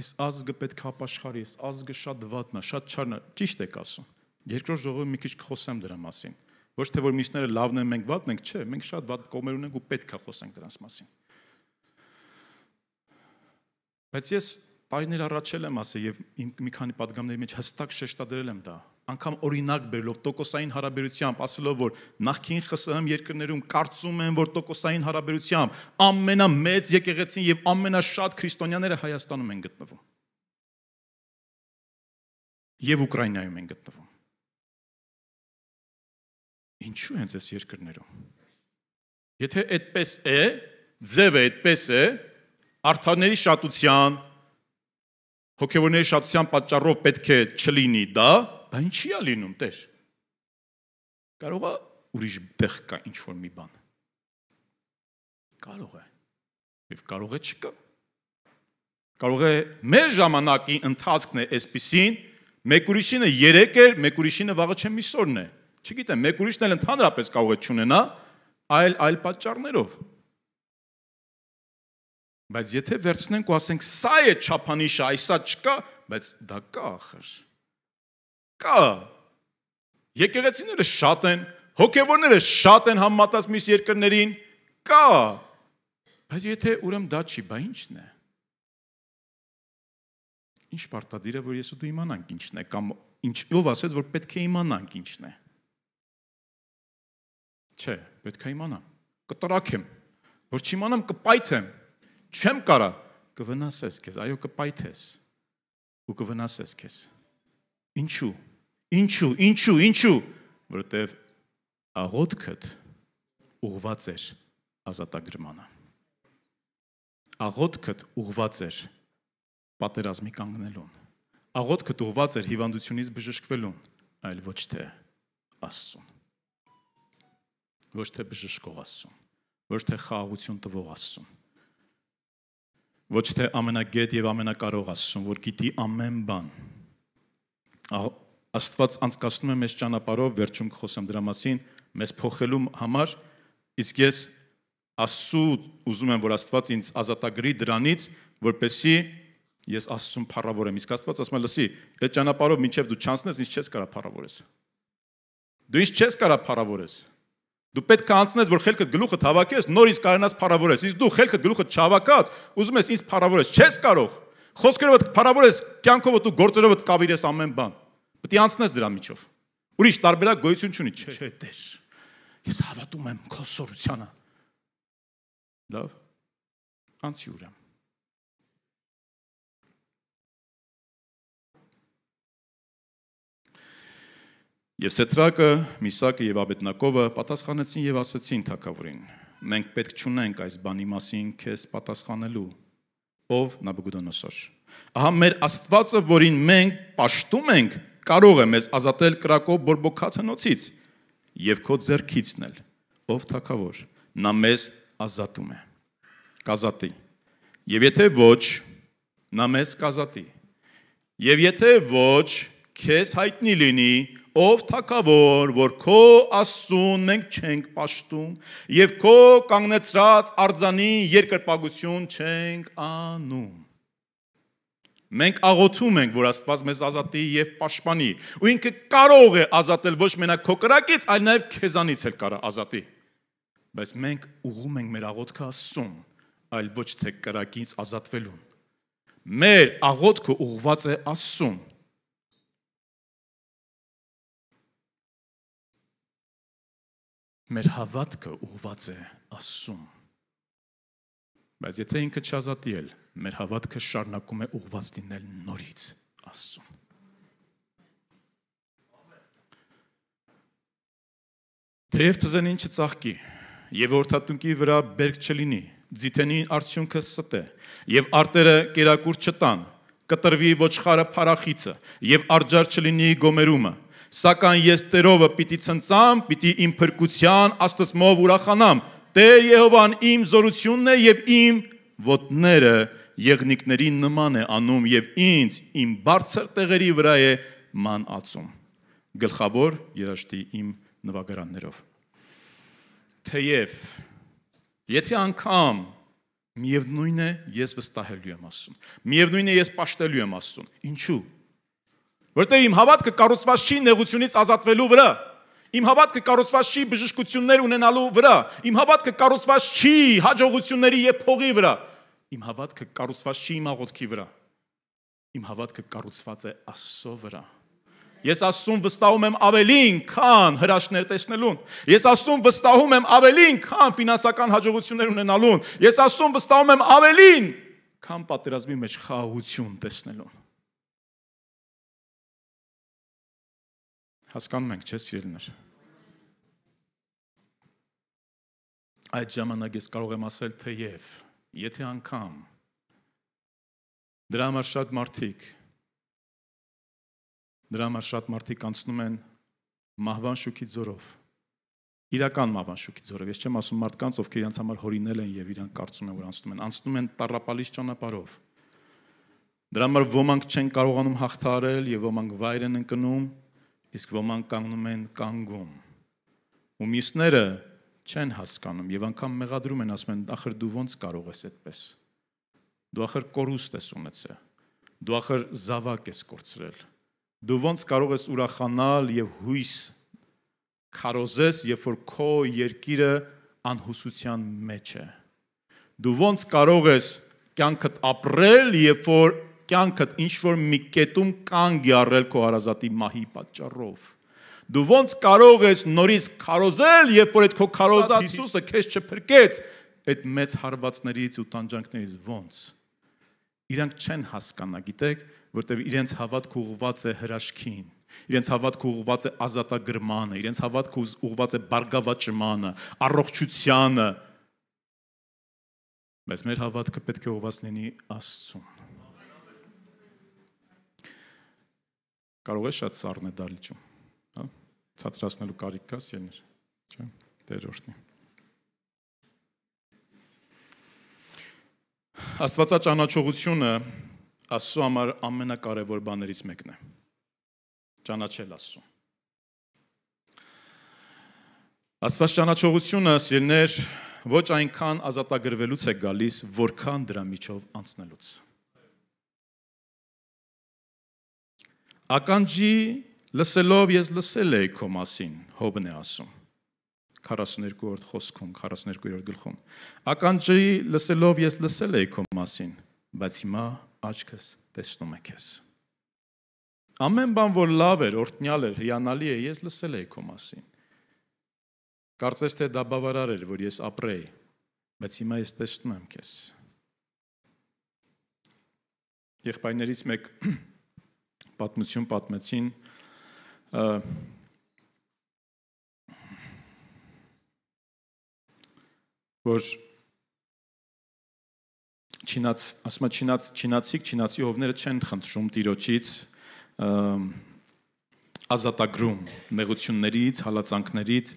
Այս ազգը պետք է ապաշխարի, այս ազգը շատ վատն է, շատ չարն է, ճիշտ եք ասում։ Երկրորդ ժողովը մի քիչ կխոսեմ դրա մասին։ Ոչ թե որ միսները լավն են, մենք վատն ենք, չէ, մենք շատ վատ կողմեր ունենք ու պետք է խոսենք դրանց մասին։ Բայց ես տարիներ առաջել եմ ասել եւ մի քանի պատգամների մեջ հստակ շեշտադրել եմ դա, անգամ օրինակ բերելով տոկոսային հարաբերությամբ, ասելով որ նախքին ԽՍՀՄ երկրներում կարծում են, որ տոկոսային հարաբերությամբ ամենամեծ եկեղեցին եւ ամենաշատ քրիստոնյաները Հայաստանում են գտնվում։ Եվ Ուկրաինայում են գտնվում։ Ինչու հենց այս երկրներում։ Եթե այդպես է, ձևը այդպես է, արթաների շատության հոգևորների շատության պատճառով պետք է չլինի դա, Բա ինչի է լինում, Տեր։ Կարող է ուրիշ բեղ կա ինչ որ մի բան։ Կարող է։ Եվ կարող է չկա։ Կարող է մեր ժամանակի ընթացքն է այսպեսին, մեկ ուրիշինը 3 էր, մեկ ուրիշինը վաղը չէ միսօրն է։ Չգիտեմ, մեկ ուրիշն էլ ընդհանրապես կարող է չունենա, այլ այլ պատճառներով։ Բայց եթե վերցնենք ու ասենք, սա է չափանիշը, այսա չկա, բայց դա կա ախր։ Կա։ Եկեղեցիները շատ են, հոգևորները շատ են համատած մյուս երկրներին։ Կա։ Բայց եթե ուրեմն դա չի, բա ի՞նչն է։ Ինչ պարտադիր է, որ ես ու դու իմանանք ինչն է կամ ինչ ով ասեց, որ պետք է իմանանք ինչն է։ Չէ, պետք է իմանամ։ Կտրակեմ, որ չիմանամ կպայթեմ։ Չեմ կարա, կվնասես քեզ, այո կպայթես ու կվնասես քեզ։ Ինչու՞։ Ինչու, ինչու, ինչու, որովհետև աղոթքդ ուղված էր ազատագրմանը։ Աղոթքդ ուղված էր պատերազմի կանգնելուն։ Աղոթքդ ուղված էր հիվանդությունից բժշկվելուն, այլ ոչ թե Աստծուն։ Ոչ թե բժշկող Աստծուն, ոչ թե խաղաղություն տվող Աստծուն։ Ոչ թե ամենագետ եւ ամենակարող Աստծուն, որ գիտի ամեն բան։ Աստված անցկացնում է մեզ ճանապարհով, վերջում կխոսեմ դրա մասին, մեզ փոխելու համար, իսկ ես Աստծու ուզում եմ, որ Աստված ինձ ազատագրի դրանից, որպեսի ես Աստծուն փառավոր եմ։ Իսկ Աստված ասում է՝ լսի, այդ դե ճանապարհով մինչև դու չանցնես, ինձ չես կարա փառավորես։ Դու ինձ չես կարա փառավորես։ Դու պետք է անցնես, որ խելքդ գլուխդ հավաքես, նորից կարենաս փառավորես։ Իսկ դու խելքդ գլուխդ չհավաքած, ուզում ես ինձ փառավորես, չես կարող։ Խոսքերովդ փառավորես, կյանքովդ ու գործերովդ կավիրես ամեն բան։ Պետք է անցնես դրա միջով։ Ուրիշ տարբերակ գոյություն չունի, չէ, Տեր։ Ես հավատում եմ քո սորությանը։ Լավ։ Անցի ուրեմն։ Եվ Սետրակը, Միսակը եւ Աբետնակովը պատասխանեցին եւ ասացին թակավորին. Մենք պետք չունենք այս բանի մասին քեզ պատասխանելու։ Ով Նաբուգոդոնոսոր։ Ահա մեր Աստվածը, որին մենք ապաշտում ենք, կարող է մեզ ազատել կրակով բորբոքացնոցից եւ քո ձեռքիցն էլ, ով թակավոր, նա մեզ ազատում է։ Կազատի։ Եվ եթե ոչ, նա մեզ կազատի։ Եվ եթե ոչ, քեզ հայտնի լինի, ով թակավոր, որ քո աստուն մենք չենք ճաշտում եւ քո կանգնեցրած արձանի երկրպագություն չենք անում։ Մենք աղոթում ենք, որ Աստված մեզ ազատի եւ պաշտպանի։ Ու ինքը կարող է ազատել ոչ մենակ քո կրակից, այլ նաեւ քեզանից էլ կարող ազատի։ Բայց մենք ուղում ենք մեր աղոթքը Աստծուն, այլ ոչ թե կրակից ազատվելուն։ Մեր աղոթքը ուղված է Աստծուն։ Մեր հավատքը ուղված է Աստծուն։ Բայց եթե ինքը չազատի էլ, մեր հավատքը շարնակում է ուղված լինել նորից Աստծուն։ Թեև թզենին չծաղկի, եւ օրթատունքի վրա բերք չլինի, ձիթենի արդյունքը ստե, եւ արտերը կերակուր չտան, կտրվի ոչխարը փարախիցը եւ արջար չլինի գոմերումը։ Սակայն ես Տերովը պիտի ցնցամ, պիտի իմ փրկության աստծմով ուրախանամ։ Տեր Եհովան իմ զորությունն է եւ իմ ոտները եղնիկների նման է անում եւ ինձ իմ բարձր տեղերի վրա է ման ածում։ Գլխավոր երաշտի իմ նվագրաններով։ Թեև եթե անգամ միևնույն է ես վստահելու եմ Աստծուն։ Միևնույն է ես ապաշտելու եմ Աստծուն։ Ինչու՞։ Որտեղ իմ հավատքը կառուցված չի նեղությունից ազատվելու վրա։ Իմ հավատքը կառուցված չի բժշկություններ ունենալու վրա։ Իմ հավատքը կառուցված չի հաջողությունների եւ փողի վրա։ Իմ հավատքը կառուցված չի իմ աղոթքի վրա։ Իմ հավատքը կառուցված է Աստծո վրա։ Ես Աստծուն վստահում եմ ավելին, քան հրաշքներ տեսնելուն։ Ես Աստծուն վստահում եմ ավելին, քան ֆինանսական հաջողություններ ունենալուն։ Ես Աստծուն վստահում եմ ավելին, քան պատերազմի մեջ խաղաղություն տեսնելուն։ Հասկանում եք, չէ՞ սիրելիներ։ Այդ ժամանակ ես կարող եմ ասել, թե եւ Եթե անգամ դրա համար շատ մարդիկ դրա համար շատ մարդիկ անցնում են մահվան շուքի ձորով իրական մահվան շուքի ձորով ես չեմ ասում մարդկանց ովքեր իրենց համար հորինել են եւ իրենք կարծում են որ անցնում են անցնում են տառապալից ճանապարով դրա համար ոմանք չեն կարողանում հաղթարել եւ ոմանք վայր են ընկնում իսկ ոմանք կանգնում են կանգում ու միսները չեն հասկանում եւ անգամ մեղադրում են ասում են ախր դու ոնց կարող ես այդպես դու ախր կորուստ ես ունեցել դու ախր զավակ ես կորցրել դու ոնց կարող ես ուրախանալ եւ հույս քարոզես երբ որ քո երկիրը անհուսության մեջ է դու ոնց կարող ես կյանքդ ապրել երբ որ կյանքդ ինչ որ մի կետում կանգ առել քո հարազատի մահի պատճառով Դու ոնց կարող ես նորից քարոզել, երբ որ այդ քո քարոզած Հիսուսը քեզ չփրկեց այդ մեծ հարվածներից ու տանջանքներից ոնց։ Իրանք չեն հասկանա, գիտեք, որտեվ իրենց հավատք ուղղված է հրաշքին։ Իրենց հավատքը ուղղված է ազատագրմանը, իրենց հավատքը ուղղված է բարգավաճմանը, առողջությանը։ Բայց մեր հավատքը պետք է ուղղված լինի Աստծուն։ Կարող է շատ սառն է դալիճում ցածրացնելու կարիք կա սեներ, չէ՞։ Տերորդն է։ Աստվածաճանաչողությունը Աստծո համար ամենակարևոր բաներից մեկն է։ Ճանաչել Աստծուն։ Աստված ճանաչողությունը սիրներ ոչ այնքան ազատագրվելուց է գալիս, որքան դրա միջով անցնելուց։ Ականջի Լսելով ես լսել էի քո մասին, Հոբն է ասում։ 42-րդ խոսքում, 42-րդ գլխում։ Ականջի լսելով ես լսել էի քո մասին, բայց հիմա աչքս տեսնում է քեզ։ Ամեն բան, որ լավ էր, օրտնյալ էր, հիանալի է, ես լսել էի քո մասին։ Կարծես թե դա բավարար էր, որ ես ապրեի, բայց հիմա ես տեսնում եմ քեզ։ Եղբայրներից մեկ պատմություն պատմեցին, պատմեցին որ չինաց, ասում եմ չինաց, չինացիկ, չինացի հովները չեն խնդրում տիրոջից ազատագրում նեղություններից, հալածանքներից,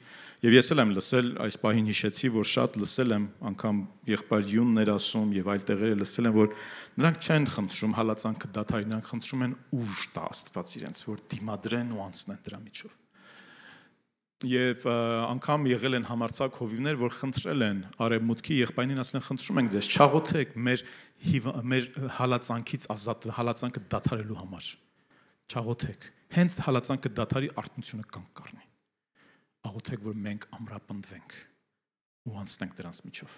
Եվ ես էլ եմ լսել, այս պահին հիշեցի, որ շատ լսել եմ, անգամ եղբայրյուններ ասում եւ այլ տեղերը լսել եմ, որ նրանք չեն խնդրում հալածանքը դադարի, նրանք խնդրում են ուժ տա Աստված իրենց, որ դիմադրեն ու անցնեն դրա միջով։ Եվ անգամ եղել են համարցակ հովիվներ, որ խնդրել են արևմուտքի եղբայրին ասել են խնդրում ենք ձեզ չաղոթեք մեր մեր հալածանքից ազատ հալածանքը դադարելու համար։ Չաղոթեք։ Հենց հալածանքը դադարի արտնությունը կանգ կառնի աղոթեք, որ մենք ամրապնդվենք ու անցնենք դրանց միջով։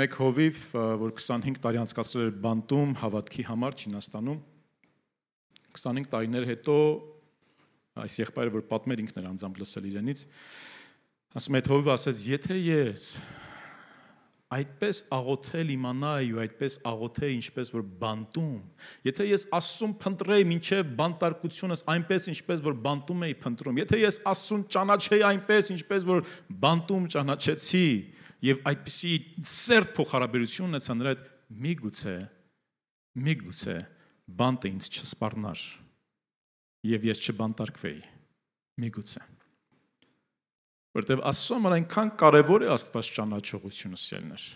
Մեկ հովիվ, որ 25 տարի անցկացրել էր Բանտում հավատքի համար Չինաստանում, 25 տարիներ հետո այս եղբայրը, որ պատմեր ինքն էր անձամբ լսել իրենից, ասում է Թովը ասաց, եթե ես այդպես աղոթել իմանայի ու այդպես աղոթե ինչպես որ բանտում եթե ես աստծուն փնտրեի մինչև բանտարկությունս այնպես ինչպես որ բանտում էի փնտրում եթե ես աստծուն ճանաչեի այնպես ինչպես որ բանտում ճանաչեցի եւ այդպիսի սերտ փոխհարաբերություն ունեցա նրա հետ մի գուցե մի գուցե բանտը ինձ չսպառնար եւ ես չբանտարկվեի մի գուցե Որտեվ Աստծո համար այնքան կարևոր է Աստված ճանաչողությունը սիրելներ։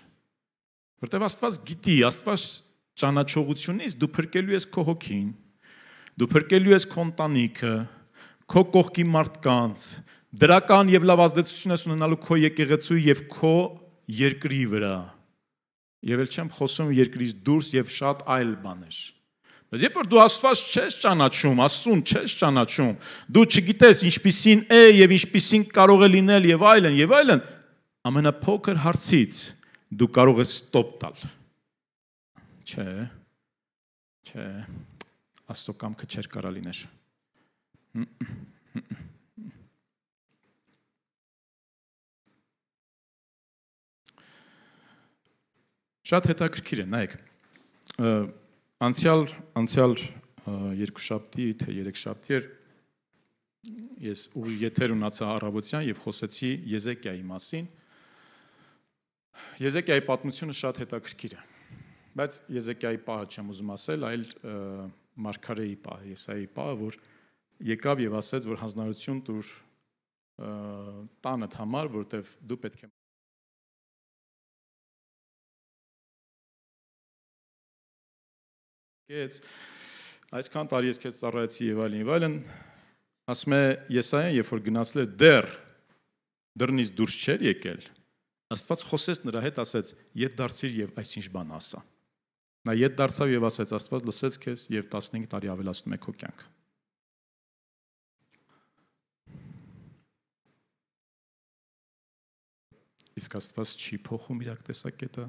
Որտեվ Աստված գիտի, Աստված ճանաչողությունից դու փրկելու ես քո հոգին, դու փրկելու ես քո ընտանիքը, քո կողքի մարդկանց, դրական եւ լավ ազդեցություն ես ունենալու քո եկեղեցուի եւ քո երկրի վրա։ Եվ ել չեմ խոսում երկրից դուրս եւ շատ այլ բաներ։ Բայց երբ որ դու Աստված չես ճանաչում, Աստուն չես ճանաչում, դու չգիտես ինչպիսին է եւ ինչպիսին կարող է լինել եւ այլն եւ այլն, ամենափոքր հարցից դու կարող ես ստոպ տալ։ Չէ։ Չէ։ Աստծո կամքը չէր կարա լիներ։ Շատ հետաքրքիր է, նայեք։ Ա Անցյալ անցյալ երկուշաբթի թե երեքշաբթի էր ես ու եթեր ունացա առավոտյան եւ խոսեցի Եզեկիայի մասին։ Եզեկիայի պատմությունը շատ հետաքրքիր է։ Բայց Եզեկիայի պահը չեմ ուզում ասել, այլ Մարգարեի պահը, Եսայի պահը, որ եկավ եւ ասաց, որ հանձնարարություն տուր տանդ համար, որտեվ դու պետք է կեց, այսքան տարի ես քեզ ծառայեցի եւ այլն եւ այլն։ Ասում է Եսայան, երբ որ գնացել էր դեռ դռնից դուրս չէր եկել, Աստված խոսեց նրա հետ, ասեց. «Ետ դարձիր եւ այսինչ բան ասա»։ Նա ետ դարձավ եւ ասեց. «Աստված լսեց քեզ եւ 15 տարի ավելացնում է քո կյանք»։ Իսկ Աստված չի փոխում իր տեսակետը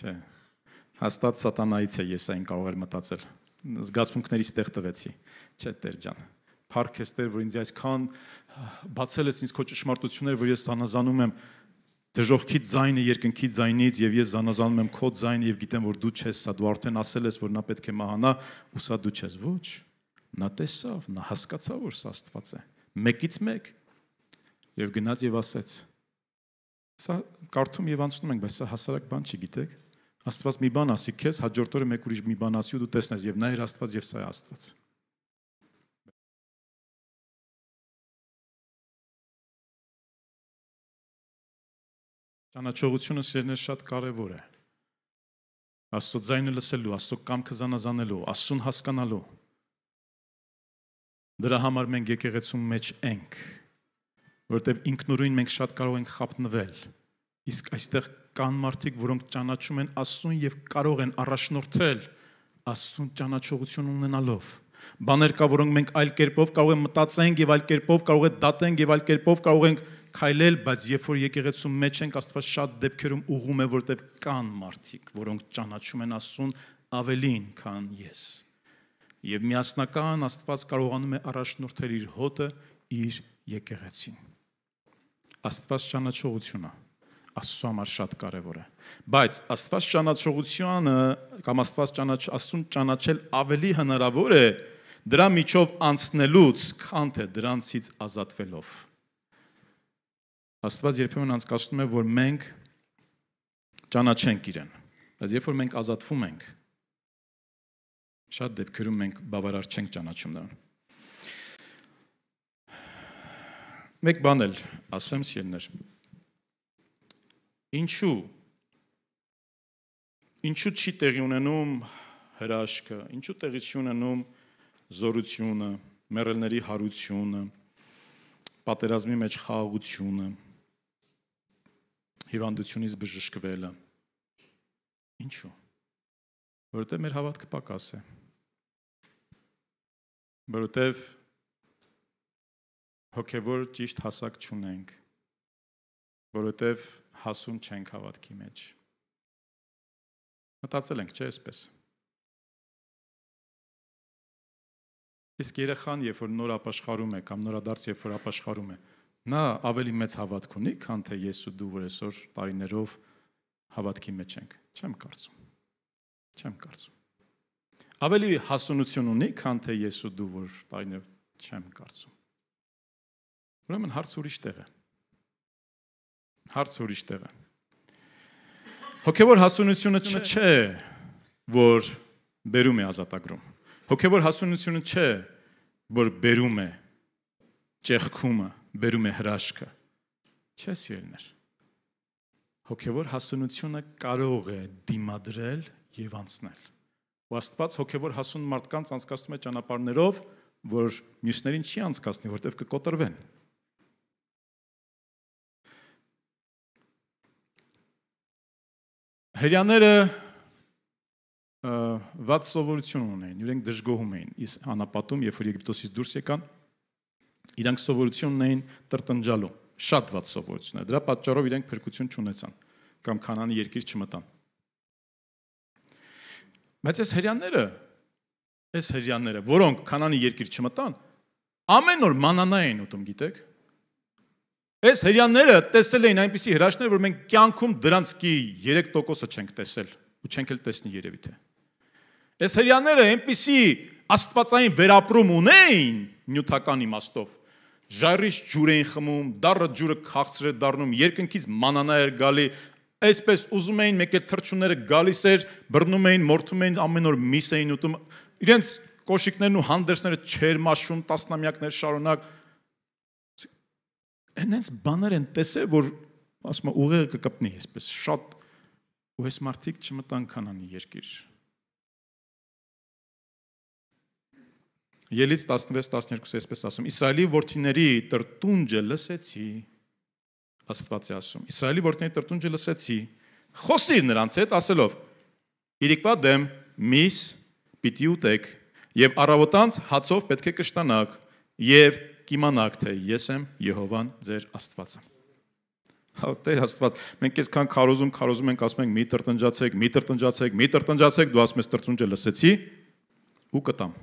Չէ։ Հաստատ սատանայից է ես այն կարող եմ մտածել։ Զգացմունքներից տեղ տվեցի։ Չէ, Տեր ջան։ Փառք ես Տեր, որ ինձ այսքան բացել ես ինձ քո ճշմարտությունները, որ ես զանազանում եմ դժողքի ձայնը երկնքի ձայնից եւ ես զանազանում եմ քո ձայնը եւ գիտեմ որ դու չես սա դու արդեն ասել ես որ նա պետք է մահանա ու սա դու չես ոչ նա տեսավ նա հասկացավ որ սա Աստված է մեկից մեկ եւ գնաց եւ ասեց սա կարդում եւ անցնում ենք բայց սա հասարակ բան չի գիտեք Աստված մի բան ասի քեզ, հաջորդ օրը մեկ ուրիշ մի բան ասի ու դու տեսնես եւ նա էր Աստված եւ սա է Աստված։ Ճանաչողությունը սերն է շատ կարևոր է։ Աստծո ձայնը լսելու, Աստծո կամքը զանազանելու, Աստուն հասկանալու։ Դրա համար մենք եկեղեցու մեջ ենք, որովհետև ինքնուրույն մենք շատ կարող ենք խապտնվել Իսկ այստեղ կան մարդիկ, որոնք ճանաչում են Աստծուն եւ կարող են առաջնորդել Աստծուն ճանաչողություն ունենալով։ Բաներ կա, որոնք մենք այլ կերպով կարող են մտածենք եւ այլ կերպով կարող է դատենք եւ այլ կերպով կարող ենք քայլել, բայց երբ որ եկեղեցու մեջ ենք, Աստված շատ դեպքերում ուղում է, որտեղ կան մարդիկ, որոնք ճանաչում են Աստծուն ավելին, քան ես։ Եվ միասնական Աստված կարողանում է առաջնորդել իր հոտը իր եկեղեցին։ Աստված ճանաչողությունն է Աստծո համար շատ կարևոր է։ Բայց Աստված ճանաչողությունը կամ Աստված ճանաչ Աստուն ճանաչել ավելի հնարավոր է դրա միջով անցնելուց, քան թե դրանցից ազատվելով։ Աստված երբեմն անցկացնում է, որ մենք ճանաչենք իրեն։ Բայց երբ որ մենք ազատվում ենք, շատ դեպքերում մենք բավարար չենք ճանաչում նրան։ Մեկ բան էլ ասեմ, սիրներ, Ինչու Ինչու չի տեղի ունենում հրաշքը, ինչու տեղի չի ունենում զորությունը, մերելների հարությունը, պատերազմի մեջ խաղաղությունը, հիվանդությունից բժշկվելը։ Ինչու։ Որտեւ մեր հավատքը պակաս է։ Որտեւ հոգևոր ճիշտ հասակ չունենք։ Որտեւ հասուն չենք հավատքի մեջ։ Մտածել ենք, չէ՞, այսպես։ Իսկ երեխան, երբ որ նոր ապաշխարում է կամ նորադարձ երբ որ ապաշխարում է, նա ավելի մեծ հավատք ունի, քան թե ես ու դու, որ այսօր տարիներով հավատքի մեջ ենք։ Չեմ կարծում։ Չեմ կարծում։ Ավելի հասունություն ունի, քան թե ես ու դու, որ տարիներով չեմ կարծում։ Ուրեմն հարց ուրիշ տեղ է։ Հարցը ուրիշ տեղ է։ Հոգևոր հասունությունը չէ, որ բերում է ազատագրում։ Հոգևոր հասունությունը չէ, որ բերում է ճեղքումը, բերում է հրաշքը։ Չես ելներ։ Հոգևոր հասունությունը կարող է դիմադրել եւ անցնել։ Ու Աստված հոգևոր հասուն մարդկանց անցկացնում է ճանապարհներով, որ մյուսներին չի անցկացնի, որտեղ կկոտրվեն։ կկ Հрьяները վատ սովորություն ունեին, իրենք դժգոհում էին իս անապատում, երբ որ Եգիպտոսից դուրս եկան, իրենք սովորություն ունեին տրտնջալու, շատ վատ սովորություն է։ Դրա պատճառով իրենք փրկություն չունեցան կամ Կանանի երկիր չմտան։ Բայց այս հрьяները, այս հрьяները, որոնք Կանանի երկիր չմտան, ամեն օր մանանա էին ուտում, գիտեք։ Այս հрьяաները տեսել էին այնպիսի հրաշներ, որ մենք կյանքում դրանցքի 3%-ը չենք տեսել ու չենք էլ տեսնի երևի թե։ Այս հрьяաները այնպիսի աստվածային վերապրում ունեին նյութական իմաստով, ժայռից ջուր էին խմում, դառը ջուրը քաղցր է դառնում, երկնքից մանանա էր գալի, այսպես ուզում էին մեկ է թրջունները գալիս էր, բռնում էին, մորթում էին, ամեն օր միս էին ուտում։ Իրենց կոշիկներն ու հանդերձները չեր մաշում տասնամյակներ շարունակ, այնպես բաներ են տեսել, որ ասում է ուղեղը կկպնի, այսպես շատ ու այս մարդիկ չմտան քանանի երկիր։ Ելից 16-12-ը այսպես ասում. Իսրայելի որդիների տրտունջը լսեցի Աստվածի ասում։ Իսրայելի որդիների տրտունջը լսեցի։ Խոսիր նրանց հետ ասելով. Իրիկվա դեմ միս պիտի ուտեք եւ առավոտանց հացով պետք է կշտանաք եւ կիմանաք, թե ես եմ Եհովան ձեր Աստվածը։ Հա Տեր Աստված, մենք այսքան քարոզում, քարոզում ենք, ասում ենք՝ մի տրտնջացեք, մի տրտնջացեք, մի տրտնջացեք, դու ասում ես տրտնջը լսեցի ու կտամ։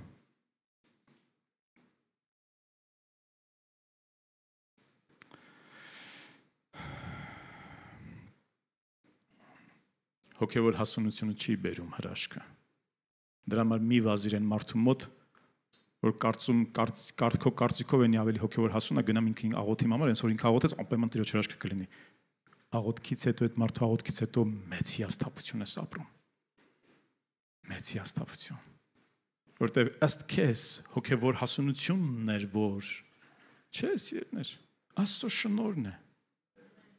Հոգևոր հասունությունը չի բերում հրաշքը։ Դրա համար մի վազիր են մարդու մոտ որ կարծում կարծ քո կարծիքով ենի ավելի հոգևոր հասունա գնամ ինքին աղոթի համար, հենց որ ինքը աղոթեց անպայման Տիրոջ հրաշքը կլինի։ Աղոթքից հետո այդ մարդու աղոթքից հետո մեծ հիասթափություն ես ապրում։ Մեծ հիասթափություն։ Որտեւ ըստ քեզ հոգևոր հասունությունն էր, որ չես երներ, Աստծո շնորհն է։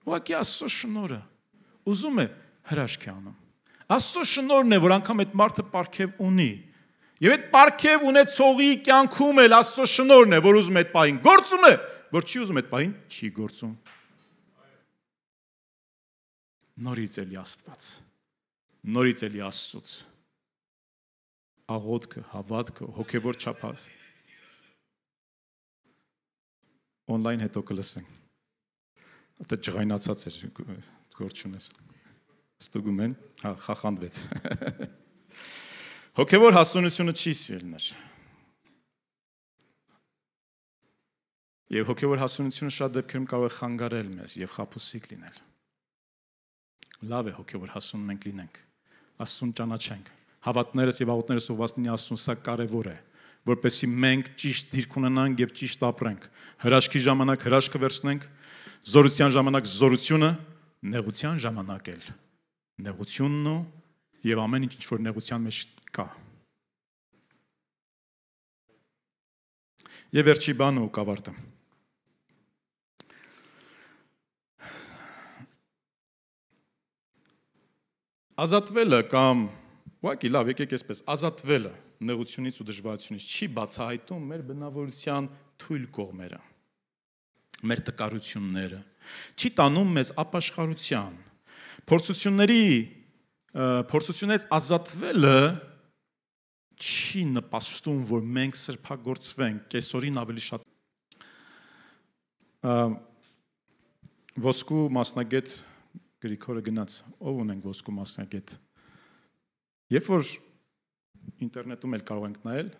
Ուղղակի Աստծո շնորհը ուզում է հրաշք է անում։ Աստծո շնորհն է, որ անգամ այդ մարդը ապարքև ունի Եվ այդ պարքև ունեցողի կյանքում էլ Աստծո շնորհն է, որ ուզում է այդ պահին գործում է, որ չի ուզում այդ պահին չի գործում։ Նորից էլի Աստված։ Նորից էլի Աստծոց։ Աղոթքը, հավատքը, հոգևոր չափած։ Օնլայն հետո կլսենք։ Այդ ջղայնացած էր գործ ունես։ Ստուգում են, հա, խախանդվեց։ Հոգևոր հասունությունը չի սիրներ։ Եվ հոգևոր հասունությունը շատ դեպքերում կարող է խանգարել մեզ եւ խափուսիկ լինել։ Լավ է հոգևոր հասուն մենք լինենք, Աստուն ճանաչենք։ Հավատներս եւ աղոթներս ուված լինի Աստուն, սա կարեւոր է, որպեսզի մենք ճիշտ դիրք ունենանք եւ ճիշտ ապրենք։ Հրաշքի ժամանակ հրաշքը վերցնենք, զորության ժամանակ զորությունը, նեղության ժամանակ էլ նեղությունն ու եւ ամեն ինչ ինչ որ նեղության մեջ չկա։ Եվ վերջի բանը ու կավարտը։ Ազատվելը կամ ուղղակի լավ եկեք այսպես, ազատվելը նեղությունից ու դժվարությունից չի բացահայտում մեր բնավորության թույլ կողմերը մեր տկարությունները չի տանում մեզ ապաշխարության փորձությունների փորձությունից ազատվելը չի նպաստում, որ մենք սրբագործվենք, կեսօրին ավելի շատ ոսկու մասնագետ Գրիգորը գնաց, ով ունենք ոսկու մասնագետ։ Երբ որ ինտերնետում էլ կարող ենք նայել,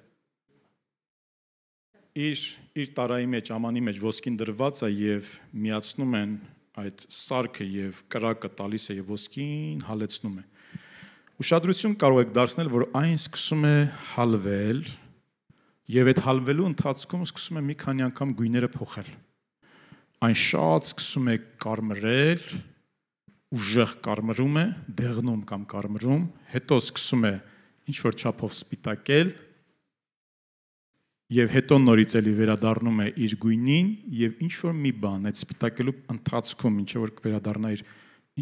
իր իր տարայի մեջ, ամանի մեջ ոսկին դրված է եւ միացնում են այդ սարքը եւ կրակը տալիս է եւ ոսկին հալեցնում է։ Ա, Ուշադրություն կարող եք դարձնել, որ այն սկսում է հալվել եւ այդ հալվելու ընթացքում սկսում է մի քանի անգամ գույները փոխել։ Այն շատ սկսում է կարմրել, ուժեղ կարմրում է, դեղնում կամ կարմրում, հետո սկսում է ինչ որ չափով սպիտակել, եւ հետո նորից էլի վերադառնում է իր գույնին եւ ինչ որ մի բան այդ սպիտակելու ընթացքում ինչ որ կվերադառնա իր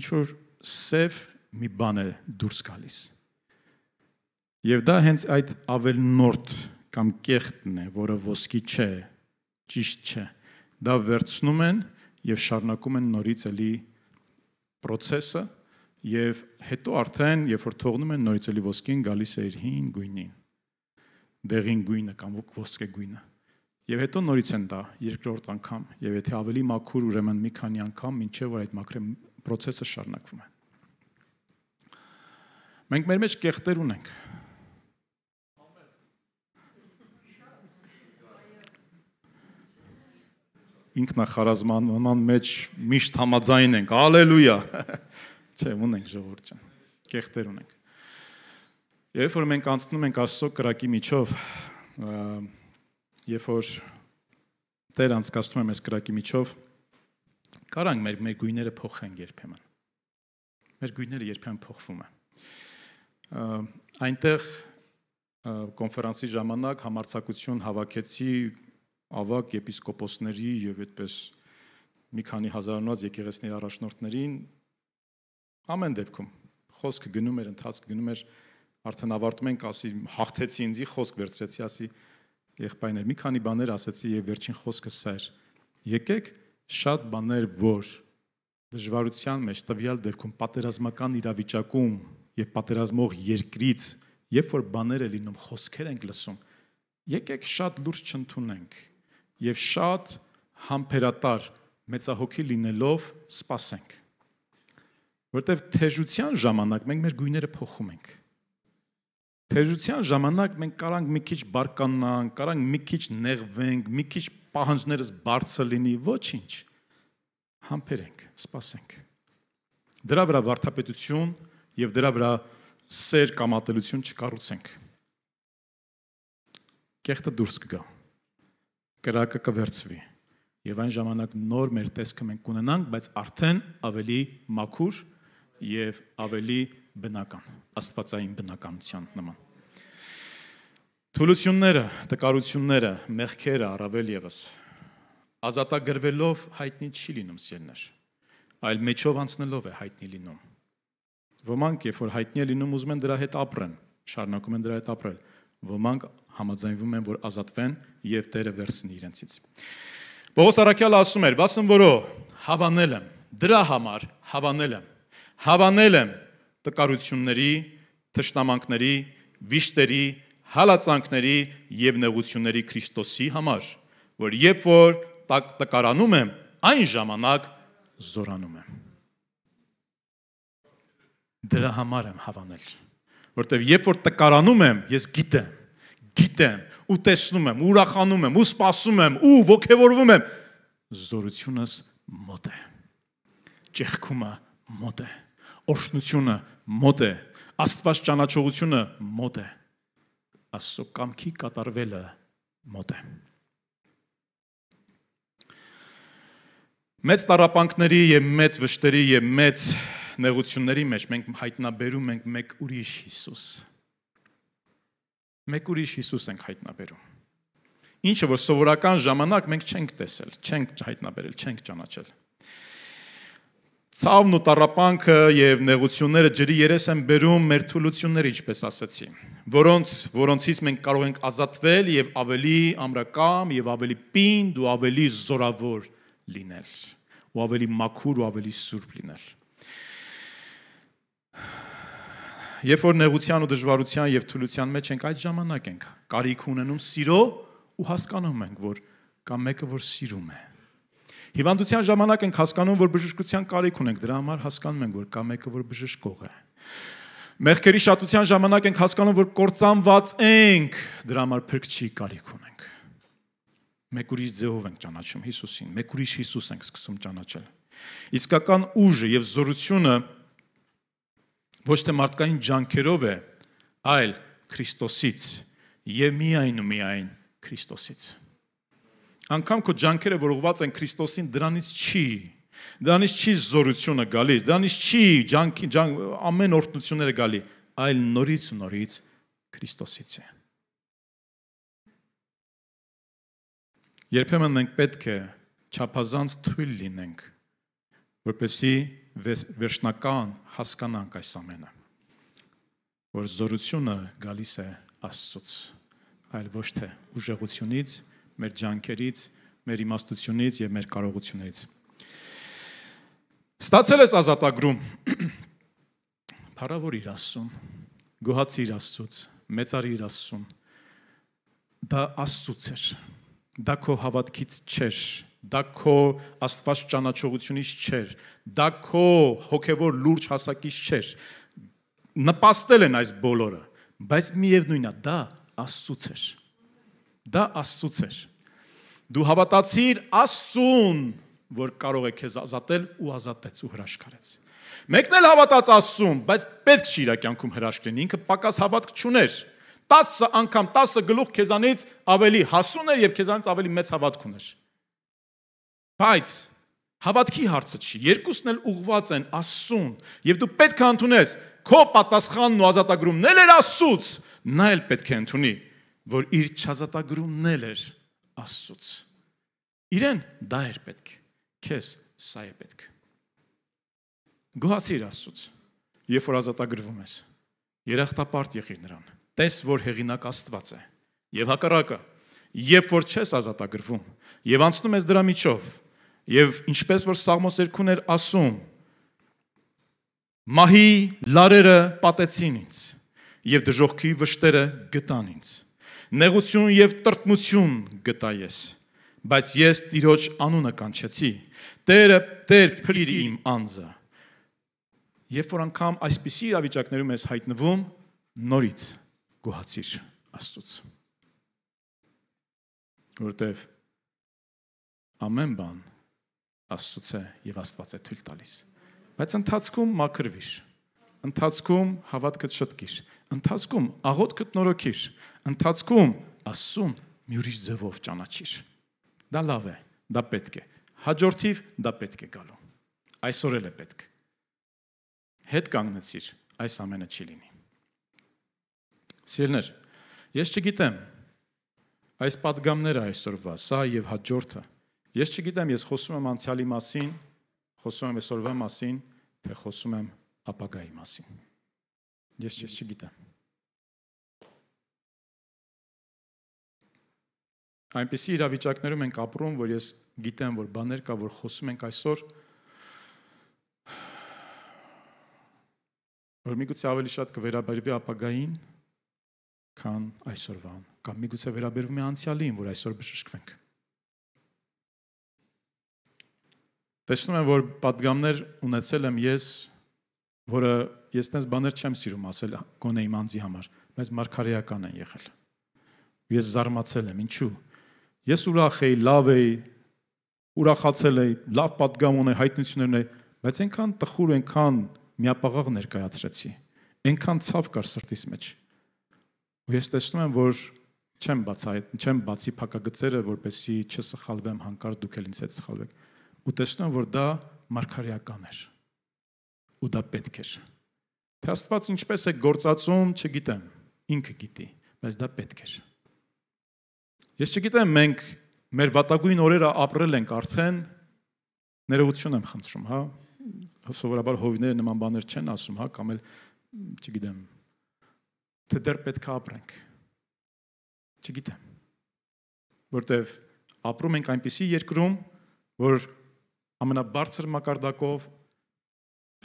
ինչ որ սև մի բան է դուրս գալիս։ Եվ դա հենց այդ ավել նորտ կամ կեղտն է, որը ոսկի չէ, ճիշտ չէ։ Դա վերցնում են եւ շարունակում են նորից էլի process-ը եւ հետո արդեն երբ որ թողնում են նորից էլի ոսկին գալիս է իր հին գույնին դեղին գույնը կամ ոսկե գույնը եւ հետո նորից են դա երկրորդ անգամ եւ եթե ավելի մաքուր ուրեմն մի քանի անգամ ինչեւ որ այդ մաքրի process-ը շարունակվում է Մենք մեր մեջ կեղտեր ունենք։ Ինքնախարազմանման մեջ միշտ համաձայն ենք։ Հալելույա։ Չէ, ունենք ժողովուրդ ջան։ Կեղտեր ունենք։ Երբ որ մենք անցնում ենք Աստծո կրակի միջով, երբ որ Տեր անցկացնում է մեզ կրակի միջով, կարանք մեր մեր գույները փոխենք երբեմն։ Մեր գույները երբեմն փոխվում են այնտեղ կոնֆերանսի ժամանակ համարցակցություն հավաքեցի ավակ եպիսկոպոսների եւ այդպես մի քանի հազարնոց եկեղեցիների առաջնորդներին ամեն դեպքում խոսքը գնում էր ընթացք գնում էր արդեն ավարտում ենք ասի հաղթեցի ինձի խոսք վերցրեցի ասի եղբայրներ մի քանի բաներ ասեցի եւ վերջին խոսքը սա էր եկեք շատ բաներ որ դժվարության մեջ տվյալ դեպքում պատերազմական իրավիճակում եւ պատերազմող երկրից, երբ որ բաներ է լինում, խոսքեր ենք լսում, եկեք շատ լուրջ չընդունենք եւ շատ համբերատար մեծահոգի լինելով սпасենք։ Որտեւ թեժության ժամանակ մենք մեր գույները փոխում ենք։ Թեժության ժամանակ մենք կարանք մի քիչ բարկանանք, կարանք մի քիչ նեղվենք, մի քիչ պահանջներս բարձր լինի, ոչինչ։ Համբերենք, սпасենք։ Դրա վրա վարթապետություն եւ դրա վրա սեր կամ ատելություն չկառուցենք։ Կեղտը դուրս կգա։ Կրակը կվերծվի։ Եվ այն ժամանակ նոր մեր տեսքը մենք կունենանք, բայց արդեն ավելի մաքուր եւ ավելի բնական, աստվածային բնականության նման։ Թուլությունները, տկարությունները, մեղքերը առավել եւս ազատագրվելով հայտնի չի լինում սիրներ, այլ մեջով անցնելով է հայտնի լինում Ոմանք, երբ որ հայտնի է լինում, ուզում են դրա հետ ապրեն, շարունակում են դրա հետ ապրել։ Ոմանք համաձայնվում են, որ ազատվեն եւ Տերը վերցնի իրենցից։ Պողոս Արաքյալը ասում էր. «Վասն որո հավանել եմ, դրա համար հավանել եմ։ Հավանել եմ տկարությունների, թշնամանքների, վիշտերի, հալածանքների եւ նեղությունների Քրիստոսի համար, որ երբ որ տակ տկարանում եմ, այն ժամանակ զորանում եմ»։ Դրա համար եմ հավանել, որտեվ երբ որ տկարանում եմ, ես գիտեմ, գիտեմ, ու տեսնում եմ, ուրախանում եմ, ու սպասում եմ, ու ողքեվորվում եմ, զորությունս մոտ է։ Ճեղքումը մոտ է։ Օրհնությունը մոտ է։ Աստված ճանաչողությունը մոտ է։ Աստծո կամքի կատարվելը մոտ է։ Մեծ տարապանքների եւ մեծ վշտերի եւ մեծ նեղությունների մեջ մենք հայտնաբերում ենք մեկ ուրիշ Հիսուս։ Մեկ ուրիշ Հիսուս ենք հայտնաբերում։ Ինչը որ սովորական ժամանակ մենք չենք տեսել, չենք հայտնաբերել, չենք ճանաչել։ Ցավն ու տարապանքը եւ նեղությունները ջրի երես են բերում մեր թուլությունները, ինչպես ասացի, որոնց որոնցից մենք կարող ենք ազատվել եւ ավելի ամրակամ եւ ավելի պինդ ու ավելի զորավոր լինել ու ավելի մաքուր ու ավելի սուրբ լինել։ Երբ որ նեղության ու դժվարության եւ թուլության մեջ ենք, այդ ժամանակ ենք կարիք ունենում սիրո ու հասկանում ենք, որ կա մեկը, որ սիրում է։ Հիվանդության ժամանակ ենք հասկանում, որ բժշկության կարիք ունենք, դրա համար հասկանում ենք, որ կա մեկը, որ բժշկող է։ Մեղքերի շատության ժամանակ ենք հասկանում, որ կործանված ենք, դրա համար փրկչի կարիք ունենք։ Մեկ ուրիշ ձևով ենք ճանաչում Հիսուսին, մեկ ուրիշ Հիսուս ենք սկսում ճանաչել։ Իսկական ուժը եւ զորությունը ոչ թե մարդկային ջանքերով է, այլ Քրիստոսից եւ միայն ու միայն Քրիստոսից։ Անկամ քո ջանքերը որ ուղված են Քրիստոսին, դրանից չի Դրանից չի զորությունը գալիս, դրանից չի ջանքի ջան ամեն օրտնությունները գալի, այլ նորից նորից Քրիստոսից է։ Երբեմն մենք պետք է չափազանց թույլ լինենք, որպեսզի վերջնական հասկանանք այս ամենը որ զորությունը գալիս է Աստծոց այլ ոչ թե ուժեղությունից, մեր ջանքերից, մեր իմաստությունից եւ մեր կարողություններից։ Ստացել ես ազատագրում։ Փարավոր իր Աստծուն, գոհացիր Աստծուց, մեծարիր Աստծուն։ Դա Աստծուց էր։ Դա քո հավատքից չէր, Դա քո Աստված ճանաչողությունից չէր։ Դա քո հոգևոր լուրջ հասակից չէր։ Նպաստել են այս բոլորը, բայց միևնույնն է, դա Աստծուց էր։ Դա Աստծուց էր։ Դու հավատացիր Աստծուն, որ կարող է քեզ ազատել ու ազատեց ու հրաշքարեց։ Մեկն էլ հավատաց Աստծուն, բայց պետք չի իր կյանքում հրաշք լինի, ինքը պակաս հավատք չուներ։ 10 անգամ 10 գլուխ քեզանից ավելի հասուն էր եւ քեզանից ավելի մեծ հավատք ուներ։ Բայց հավատքի հարցը չի, երկուսն էլ ուղված են Աստծուն, եւ դու պետք է ընդունես քո պատասխանն ու ազատագրումն էլ էր Աստծուց, նա էլ պետք է ընդունի, որ իր չազատագրումն էլ էր Աստծուց։ Իրեն դա էր պետք, քեզ սա է պետք։ Գոհացիր Աստծուց, երբ որ ազատագրվում ես։ Երախտապարտ եղիր նրան։ Տես, որ հեղինակ Աստված է։ Եվ հակառակը, երբ որ չես ազատագրվում, եւ անցնում ես դրա միջով, Եվ ինչպես որ Սաղմոս 2-ն էր ասում, մահի լարերը պատեցին ինձ եւ դժողքի վշտերը գտան ինձ։ Նեղություն եւ տրտմություն գտա ես, բայց ես Տիրոջ անունը կանչեցի։ Տերը Տեր փրիր իմ անձը։ Երբ որ անգամ այսպիսի իրավիճակներում ես հայտնվում, նորից գոհացիր Աստծո։ Որտեվ ամեն բան Աստծուց է եւ Աստված է թույլ տալիս։ Բայց ընթացքում մաքրվիր։ Ընթացքում հավատքդ շտկիր։ Ընթացքում աղոթքդ նորոգիր։ Ընթացքում Աստծուն մի ուրիշ ձևով ճանաչիր։ Դա լավ է, դա պետք է։ Հաջորդիվ դա պետք է գալու։ Այսօր էլ է պետք։ Հետ կանգնեցիր, այս ամենը չի լինի։ Սիրելներ, ես չգիտեմ այս падգամները այսօրվա, սա եւ հաջորդը Ես չգիտեմ, ես խոսում եմ անցյալի մասին, խոսում եմ այսօրվա մասին, թե խոսում եմ ապագայի մասին։ Ես ես չգիտեմ։ Այնպիսի իրավիճակներում ենք ապրում, որ ես գիտեմ, որ բաներ կա, որ խոսում ենք այսօր, որ միգուցե ավելի շատ կվերաբերվի ապագային, քան այսօրվան, կամ միգուցե վերաբերվում է անցյալին, որ այսօր բժշկվենք։ Տեսնում եմ, որ падգամներ ունեցել եմ ես, որը ես տես բաներ չեմ սիրում ասել գոնե իմ անձի համար, բայց մարգարեական են եղել։ Ես զարմացել եմ, ինչու։ Ես ուրախ էի, լավ էի, ուրախացել էի, լավ падգամ ունեի, հայտնություններ ունեի, բայց այնքան տխուր, այնքան միապաղաղ ներկայացրեցի։ Այնքան ցավ կար սրտիս մեջ։ Ու ես տեսնում եմ, որ չեմ բացայ, չեմ բացի փակագծերը, որպեսի չսխալվեմ, հանկարծ դուք էլ ինձ հետ սխալվեք ու տեսնում, որ դա մարգարեական էր։ Ու դա պետք էր։ Թե Աստված ինչպես է գործածում, չգիտեմ, ինքը գիտի, բայց դա պետք էր։ Ես չգիտեմ, մենք մեր վատագույն օրերը ապրել ենք արդեն ներողություն եմ խնդրում, հա։ Սովորաբար հովիները նման բաներ չեն ասում, հա, կամ էլ չգիտեմ, թե դեռ պետք է ապրենք։ Չգիտեմ։ Որտեվ ապրում ենք այնպիսի երկրում, որ ամենաբարձր մակարդակով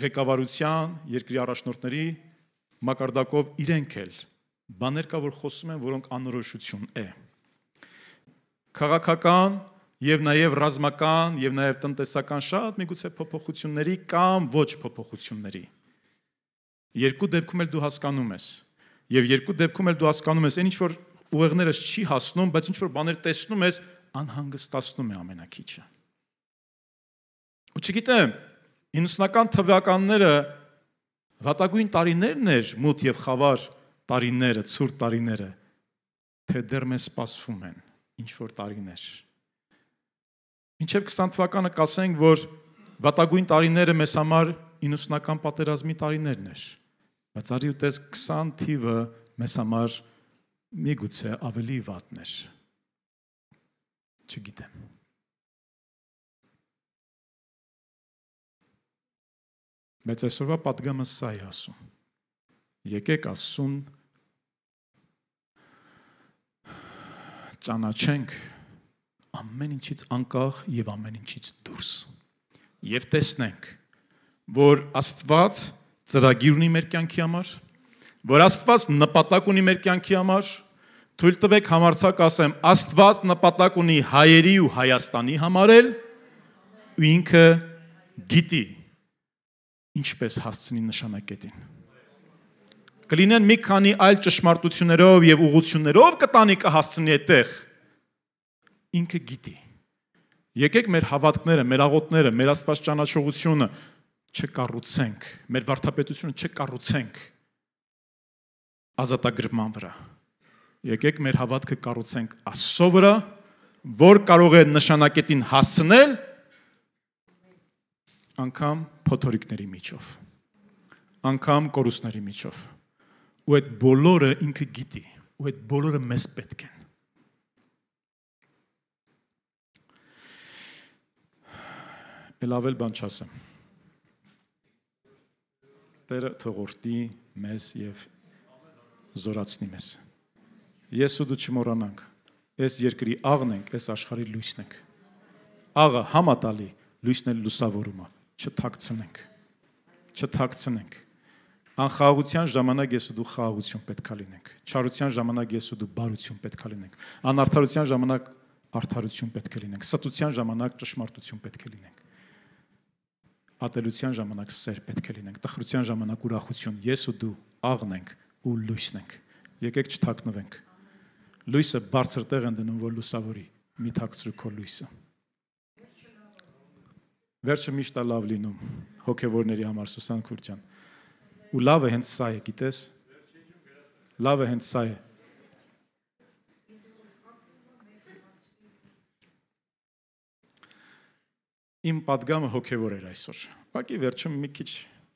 ղեկավարության, երկրի առաջնորդների մակարդակով իրենք էլ բաներ կա, որ խոսում են, որոնք անորոշություն է։ Քաղաքական եւ նաեւ ռազմական եւ նաեւ տնտեսական շատ միգուցե փոփոխությունների կամ ոչ փոփոխությունների։ Երկու դեպքում էլ դու հասկանում ես։ Եվ երկու դեպքում էլ դու հասկանում ես, այն ինչ որ ուղեղներս չի հասնում, բայց ինչ որ բաներ տեսնում ես, անհանգստացնում է ամենակիչը։ Ու չգիտեմ, 90-ական թվականները վատագույն տարիներն էր մութ եւ խավար տարիները, ցուրտ տարիները, թե դեռ մեզ սպասվում են ինչ որ տարիներ։ Մինչև 20 թվականը կասենք, որ վատագույն տարիները մեզ համար 90-ական պատերազմի տարիներն էր։ Բայց արի ուտես 20 թիվը մեզ համար միգուցե ավելի վատն էր։ Չգիտեմ։ Մեծ այսօրվա падգամը սա է ասում։ Եկեք Աստծուն ճանաչենք ամեն ինչից անկախ եւ ամեն ինչից դուրս։ Եվ տեսնենք, որ Աստված ծրագիր ունի մեր կյանքի համար, որ Աստված նպատակ ունի մեր կյանքի համար, թույլ տվեք համարցակ ասեմ, Աստված նպատակ ունի հայերի ու Հայաստանի համար էլ, ու ինքը գիտի ինչպես հասցնի նշանակետին։ Կլինեն մի քանի այլ ճշմարտություններով եւ ուղություններով կտանի կհասցնի այդտեղ։ Ինքը գիտի։ Եկեք մեր հավատքները, մեր աղոթները, մեր Աստված ճանաչողությունը չկառուցենք, մեր վարդապետությունը չկառուցենք ազատագրման վրա։ Եկեք մեր հավատքը կառուցենք Աստծո վրա, որ կարող է նշանակետին հասցնել անգամ փոթորիկների միջով, անկամ կորուսների միջով։ Ու այդ բոլորը ինքը գիտի, ու այդ բոլորը մեզ պետք են։ Լավ էլ բան չասեմ։ Տերը թողորտի մեզ եւ զորացնի մեզ։ Ես ու դու չմոռանանք։ Այս երկրի աղն ենք, այս աշխարհի լույսն ենք։ Աղը համատալի, լույսն է լուսավորումը չթակցնենք։ Չթակցնենք։ Անխաղաղության ժամանակ ես ու դու խաղաղություն պետքա լինենք։ Չարության ժամանակ ես ու դու բարություն պետքա լինենք։ Անարթարության ժամանակ արդարություն պետք է լինենք։ Ստության ժամանակ ճշմարտություն պետք է լինենք։ Ատելության ժամանակ սեր պետք է լինենք։ Տխրության ժամանակ ուրախություն։ Ես ու դու աղն ենք ու լույսն ենք։ Եկեք չթակնվենք։ Լույսը բարձր տեղ են դնում, որ լուսավորի։ Մի թաքցրու քո լույսը։ Վերջը միշտ է լավ լինում հոգևորների համար Սուսան Քուրճյան։ Ու լավը հենց սա է, գիտես։ Լավը հենց սա է։ Իմ падգամը հոգևոր էր այսօր։ Բակի վերջում մի քիչ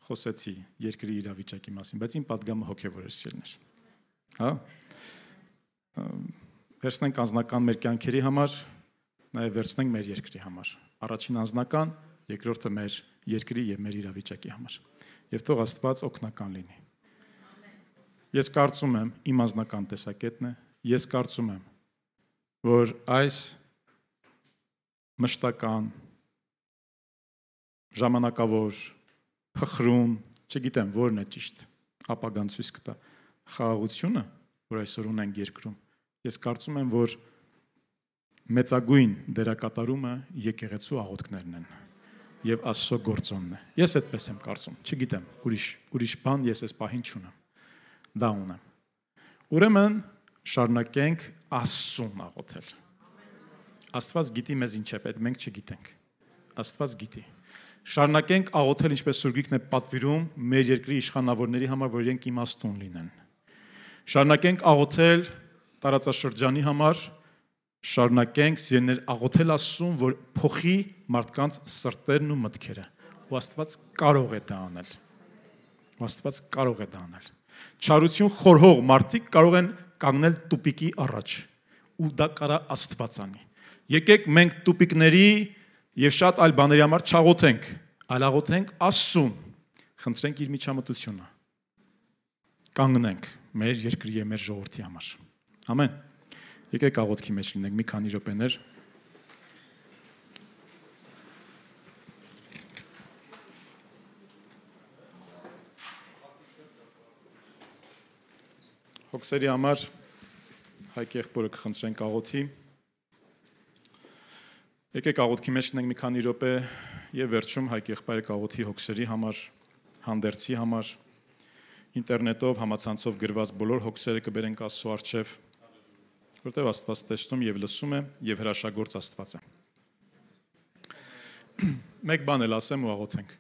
խոսեցի երկրի իրավիճակի մասին, բայց իմ падգամը հոգևոր էր սիրներ։ Հա։ Վերցնենք անznական մեր կյանքերի համար, նաև վերցնենք մեր երկրի համար։ Առաջին անznական երկրորդը մեր երկրի եւ մեր իրավիճակի համար։ Եվ թող Աստված օգնական լինի։ Ես կարծում եմ, իմ անձնական տեսակետն է, ես կարծում եմ, որ այս մշտական ժամանակավոր փխրում, չգիտեմ, որն է ճիշտ, ապագան ցույց կտա խաղաղությունը, որ այսօր ունենք երկրում։ Ես կարծում եմ, որ մեծագույն դերակատարումը եկեղեցու աղոթքներն են եւ Աստծո գործոնն է։ Ես այդպես եմ կարծում, չգիտեմ, ուրիշ ուրիշ բան ես այս պահին չունեմ։ Դա ունեմ։ Ուրեմն շարունակենք Աստծուն աղոթել։ Աստված գիտի մեզ ինչ է պետք, մենք չգիտենք։ Աստված գիտի։ Շարունակենք աղոթել ինչպես Սուրգիկն է պատվիրում մեր երկրի իշխանավորների համար, որ իրենք իմաստուն լինեն։ Շարունակենք աղոթել տարածաշրջանի համար, շարունակենք սիրելիներ աղոթել Աստծուն, որ փոխի մարդկանց սրտերն ու մտքերը։ Ու Աստված կարող է դա անել։ Աստված կարող է դա անել։ Չարություն խորհող մարդիկ կարող են կանգնել տուպիկի առաջ, ու դա կարա Աստված անի։ Եկեք մենք տուպիկների եւ շատ այլ բաների համար չաղոթենք, այլ աղոթենք Աստծուն։ Խնդրենք իր միջամտությունը։ Կանգնենք մեր երկրի եւ մեր ժողովրդի համար։ Ամեն։ Եկեք աղոթքի մեջ լինենք մի քանի րոպեներ։ Հոգսերի համար հայկ եղբորը կխնդրենք աղոթի։ Եկեք աղոթքի մեջ ունենք մի քանի րոպե եւ վերջում հայկ եղբայրը աղոթի հոգսերի համար, հանդերձի համար, ինտերնետով համացանցով գրված բոլոր հոգսերը կբերենք Աստծո արչեւ որտեղ Աստված տեսնում եւ լսում է եւ հրաշագործ Աստված է։ Մեկ բան էլ ասեմ ու աղոթենք։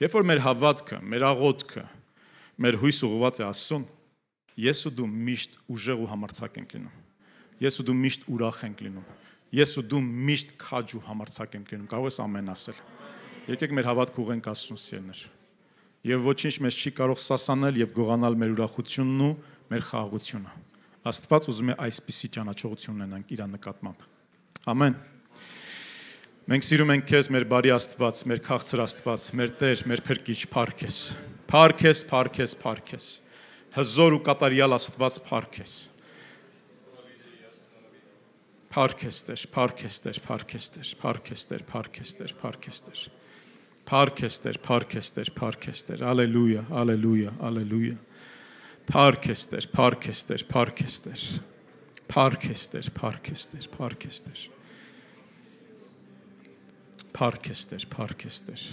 Երբ որ մեր հավատքը, մեր աղոթքը, մեր հույս ուղղված է Աստծուն, ես ու դու միշտ ուժեղ ու համարձակ ենք լինում։ Ես ու դու միշտ ուրախ ենք լինում։ Ես ու դու միշտ քաջ ու համարձակ ենք լինում։ Կարող ես ամեն ասել։ Եկեք մեր հավատքը ուղենք Աստծուն սիրներ։ Եվ ոչինչ մեզ չի կարող սասանել եւ գողանալ մեր ուրախությունն ու մեր խաղաղությունը։ Աստված ուզում է այսպիսի ճանաչողություն ունենանք իր նկատմամբ։ Ամեն։ Մենք սիրում ենք քեզ, մեր բարի Աստված, մեր քաղցր Աստված, մեր Տեր, մեր Փրկիչ, Փարքես։ Փարքես, Փարքես, Փարքես։ Հզոր ու կատարյալ Աստված Փարքես։ Փարքես Տեր, Փարքես Տեր, Փարքես Տեր, Փարքես Տեր, Փարքես Տեր, Փարքես Տեր։ Փարքես Տեր, Փարքես Տեր, Փարքես Տեր։ Ալելույա, ալելույա, ալելույա։ Փառք ես Տեր, փառք ես Տեր, փառք ես Տեր։ Փառք ես Տեր, փառք ես Տեր, փառք ես Տեր։ Փառք ես Տեր, փառք ես Տեր։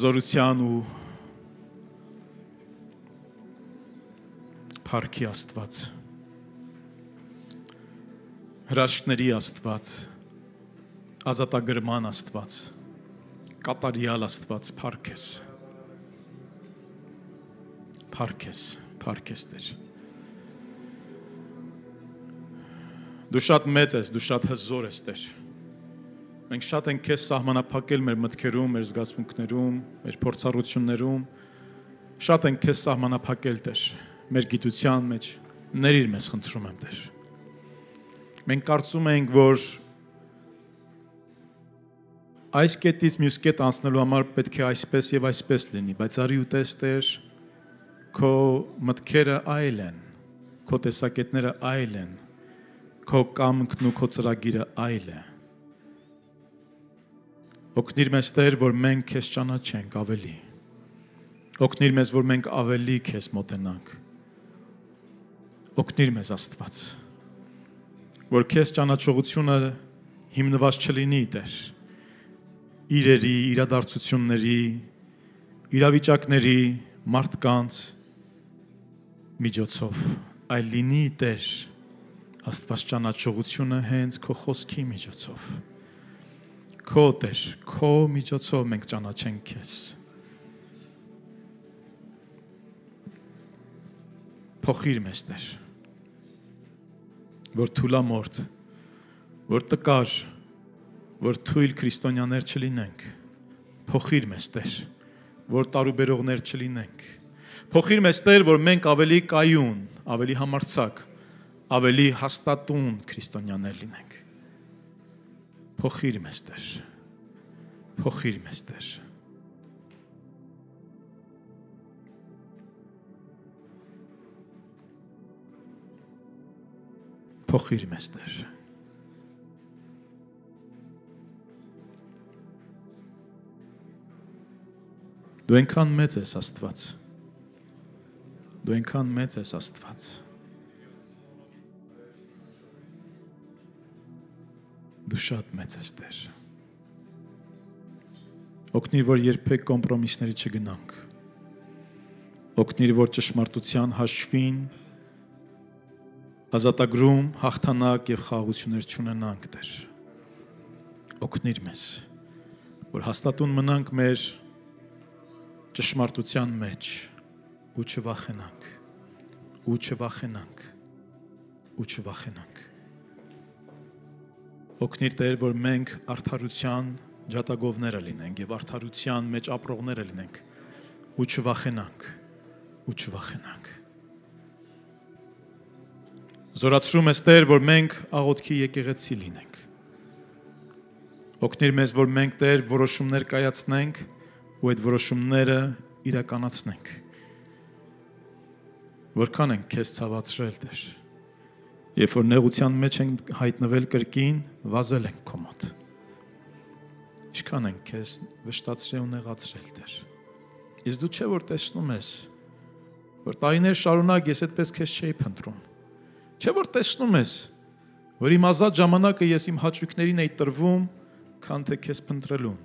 Զորության ու Փառքի Աստված։ Հրաշքների Աստված, ազատագրման Աստված, կատարյալ Աստված, փառք ես։ Աստված, Փարքես, փարքես Տեր։ Դու շատ մեծ ես, դու շատ հզոր ես Տեր։ Մենք շատ ենք քեզ սահմանափակել մեր մտքերում, մեր զգացմունքներում, մեր փորձառություններում։ Շատ ենք քեզ սահմանափակել Տեր, մեր գիտության մեջ։ Ներիր մեզ, խնդրում եմ Տեր։ Մենք կարծում ենք, որ այս կետից մյուս կետ անցնելու համար պետք է այսպես եւ այսպես լինի, բայց արի ուտես Տեր, քո մտքերը այլ են, քո տեսակետները այլ են, քո կամքն ու քո ծրագիրը այլ է։ Օգնիր մեզ Տեր, որ մենք քեզ ճանաչենք ավելի։ Օգնիր մեզ, որ մենք ավելի քեզ մոտենանք։ Օգնիր մեզ Աստված, որ քեզ ճանաչողությունը հիմնված չլինի Տեր իրերի, իրադարձությունների, իրավիճակների, մարդկանց միջոցով, այլ լինի Տեր Աստված ճանաչողությունը հենց քո խոսքի միջոցով։ Քո Տեր, քո միջոցով մենք ճանաչենք քեզ։ Փոխիր մեզ Տեր, որ թուլամորտ, որ տկար, որ թույլ քրիստոնյաներ չլինենք։ Փոխիր մեզ Տեր, որ տարուբերողներ չլինենք։ չլ Փոխիր մեզ Տեր, որ մենք ավելի կայուն, ավելի համարձակ, ավելի հաստատուն քրիստոնյաներ լինենք։ Փոխիր մեզ Տեր։ Փոխիր մեզ Տեր։ Փոխիր մեզ Տեր։ Փոխիր մեզ Տեր։ Դու այնքան մեծ ես Աստված։ Դու այնքան մեծ ես Աստված։ Դու շատ մեծ ես Տեր։ Օգնիր, որ երբեք կոմպրոմիսների չգնանք։ Օգնիր, որ ճշմարտության հաշվին ազատագրում, հաղթանակ եւ խաղաղություններ չունենանք Տեր։ Օգնիր մեզ, որ հաստատուն մնանք մեր ճշմարտության մեջ ու չվախենանք ու չվախենանք ու չվախենանք Օգնիր Տեր, որ մենք արդարության ջատագովները լինենք եւ արդարության մեջ ապրողները լինենք ու չվախենանք ու չվախենանք Զորացրում ես Տեր, որ մենք աղոթքի եկեղեցի լինենք Օգնիր մեզ, որ մենք Տեր որոշումներ կայացնենք ու այդ որոշումները իրականացնենք Որքան ենք քեզ ցավացրել, Տեր։ Երբ որ նեղության մեջ ենք հայտնվել կրկին, վազել ենք քո մոտ։ Ինչքան ենք քեզ վշտացրել ու նեղացրել, Տեր։ Իսկ դու չէ որ տեսնում ես, որ տարիներ շարունակ ես այդպես քեզ չէի փնտրում։ Չէ որ տեսնում ես, որ իմ ազատ ժամանակը ես իմ հաճույքներին էի տրվում, քան թե քեզ փնտրելուն։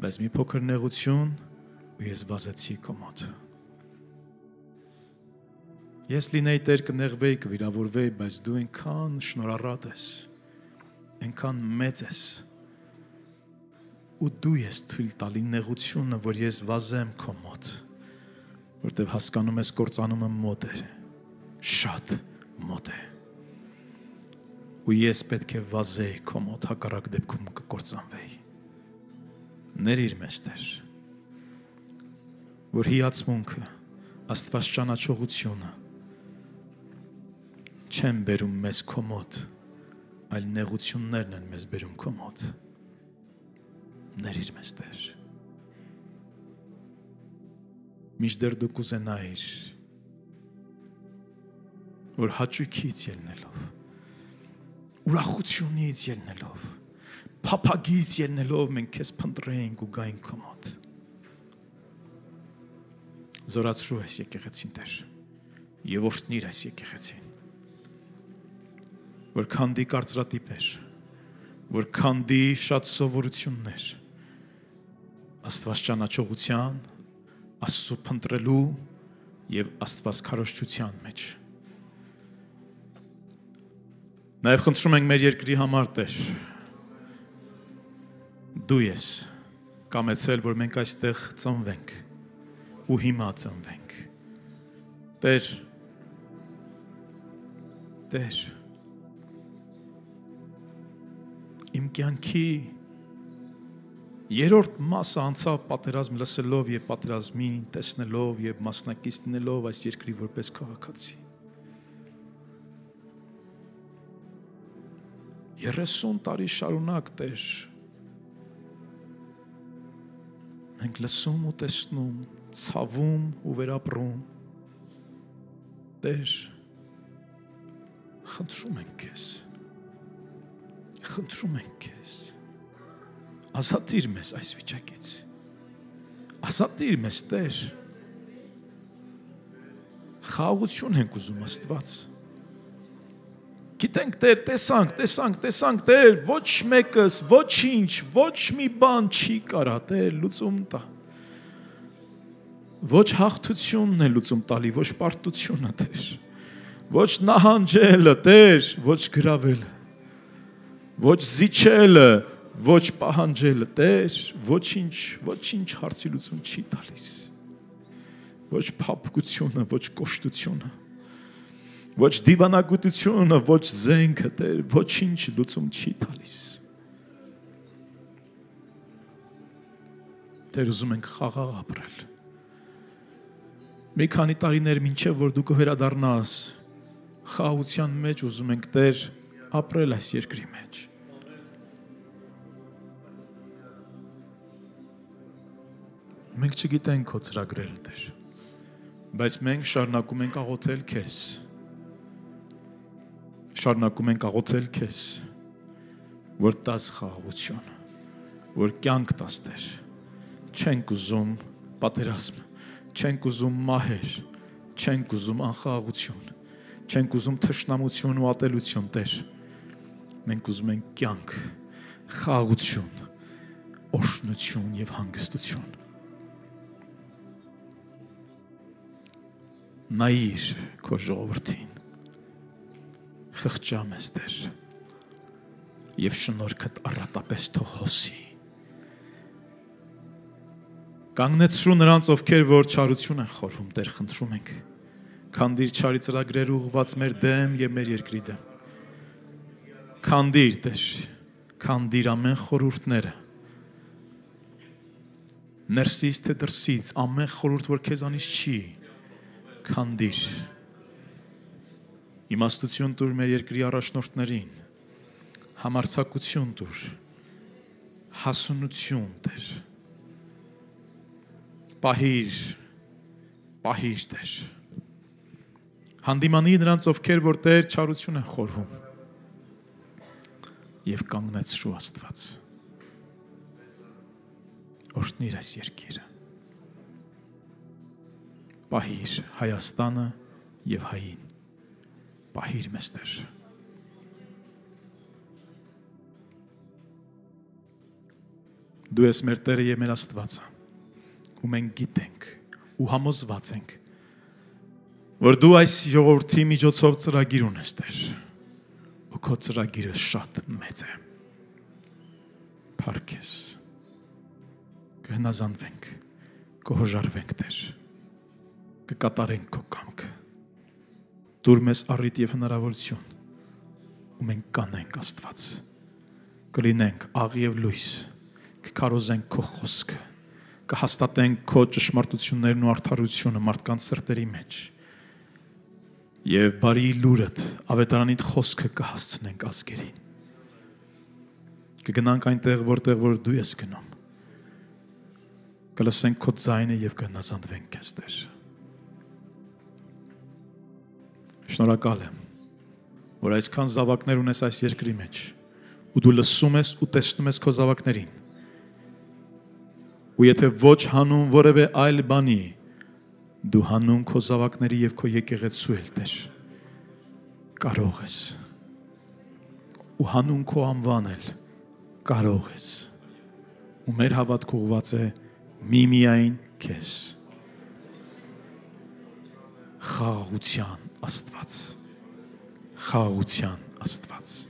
Բայց մի փոքր նեղություն ու ես վազեցի քո մոտ։ Ես լինեի Տեր կնեղվեի, կվիրավորվեի, բայց դու այնքան շնորհառատ ես։ Այնքան մեծ ես։ Ու դու ես թույլ տալին նեղությունը, որ ես վազեմ քո մոտ, որտեվ հասկանում ես կործանումը մոտ է։ Շատ մոտ է։ Ու ես պետք է վազեի քո մոտ, հակառակ դեպքում կկործանվեի։ Ներիր մեզ Տեր, որ հիացմունքը, Աստված ճանաչողությունը չեն բերում մեզ քո մոտ, այլ նեղություններն են մեզ բերում քո մոտ։ Ներիր մեզ Տեր։ Միջդեռ դու կուզենայիր որ հաճույքից ելնելով ուրախությունից ելնելով փափագից ելնելով մենք քեզ փնտրենք ու գայինք քո մոտ զորացրու այս եկեղեցին Տեր եւ ողջնիր այս եկեղեցին որ քանդի կարծրատիպեր, որ քանդի շատ սովորություններ, Աստված ճանաչողության, Աստծո փնտրելու եւ Աստված քարոշչության մեջ։ Նաեւ խնդրում ենք մեր երկրի համար Տեր։ Դու ես կամեցել, որ մենք այստեղ ծնվենք ու հիմա ծնվենք։ Տեր Տեր իմ կյանքի երրորդ մասը անցավ պատերազմ լսելով եւ պատերազմին տեսնելով եւ մասնակից լինելով այս երկրի որպես քաղաքացի 30 տարի շարունակ Տեր մենք լսում ու տեսնում ցավում ու վերապրում Տեր խնդրում ենք քեզ Խնդրում ենք քեզ։ Ազատիր մեզ այս վիճակից։ Ազատիր մեզ, Տեր։ Խաղաղություն ենք ուզում Աստված։ Գիտենք Տեր, տեսանք, տեսանք, տեսանք Տեր, ոչ մեկս, ոչինչ, ոչ մի բան չի կարա Տեր լուծում տա։ Ոչ հաղթությունն է լուծում տալի, ոչ պարտությունը Տեր։ Ոչ նահանջելը Տեր, ոչ գրավելը ոչ զիջելը, ոչ պահանջելը, Տեր, ոչինչ, ոչինչ հարցի լուծում չի տալիս։ Ոչ փափկությունը, ոչ կոշտությունը, ոչ դիվանագիտությունը, ոչ զենքը, Տեր, ոչինչ լուծում չի տալիս։ Տեր ուզում ենք խաղաղ ապրել։ Մի քանի տարիներ մինչև որ դու կհերադառնաս խաղաղության մեջ ուզում ենք Տեր ապրել այս երկրի մեջ Մենք չգիտենք քո ծրագրերը, Տեր։ Բայց մենք շարունակում ենք աղոթել քեզ։ Շարունակում ենք աղոթել քեզ, որ տաս խաղաղություն, որ կյանք տաս, Տեր։ Չենք ուզում պատերազմ, չենք ուզում մահեր, չենք ուզում անխաղաղություն, չենք ուզում թշնամություն ու ատելություն, Տեր։ Մենք ուզում ենք կյանք, խաղաղություն, օրհնություն եւ հանգստություն նայիր քո ժողովրդին խղճամ ես Տեր եւ շնորհքդ առատապես թող հոսի կանգնեցրու նրանց ովքեր որ չարություն են խորհում Տեր խնդրում ենք քանդիր չարի ծրագրերը ուղված մեր դեմ եւ մեր երկրի դեմ քանդիր Տեր քանդիր ամեն խորհուրդները ներսից թե դրսից ամեն խորհուրդ որ քեզանից չի քանդիր։ Իմաստություն տուր մեր երկրի առաջնորդներին։ Համարցակություն տուր։ Հասունություն Տեր։ Պահիր, պահիր Տեր։ Հանդիմանի նրանց ովքեր որ Տեր չարություն են խորհում։ Եվ կանգնեցրու Աստված։ Օրհնիր այս երկիրը պահիր Հայաստանը եւ հային։ Պահիր մեզ Տեր։ Դու ես մեր Տերը եւ մեր Աստվածը։ Ու մենք գիտենք ու համոզված ենք, որ դու այս ժողովրդի միջոցով ծրագիր ունես Տեր։ Ու քո ծրագիրը շատ մեծ է։ Փարքես։ Կհնազանդվենք, կհոժարվենք Տեր կկատարենք քո կամքը։ Դուր մեզ առիթ եւ հնարավորություն ու մենք կանենք Աստված։ Կլինենք աղ եւ լույս, կքարոզենք քո խոսքը, կհաստատենք քո ճշմարտություններն ու արդարությունը մարդկանց սրտերի մեջ։ Եվ բարի լուրըդ ավետարանիդ խոսքը կհասցնենք ազգերին։ Կգնանք այնտեղ, որտեղ որ դու ես գնում։ Կլսենք քո ձայնը եւ կնազանդվենք քեզ Տեր։ Շնորհակալ եմ, որ այսքան զավակներ ունես այս երկրի մեջ։ Ու դու լսում ես ու տեսնում ես քո զավակներին։ Ու եթե ոչ հանուն որևէ այլ բանի, դու հանուն քո զավակների եւ քո եկեղեցու էլ Տեր կարող ես։ Ու հանուն քո անվանել կարող ես։ Ու մեր հավատք ուղված է միմիայն քեզ խաղաղության Աստված։ Խաղաղության Աստված։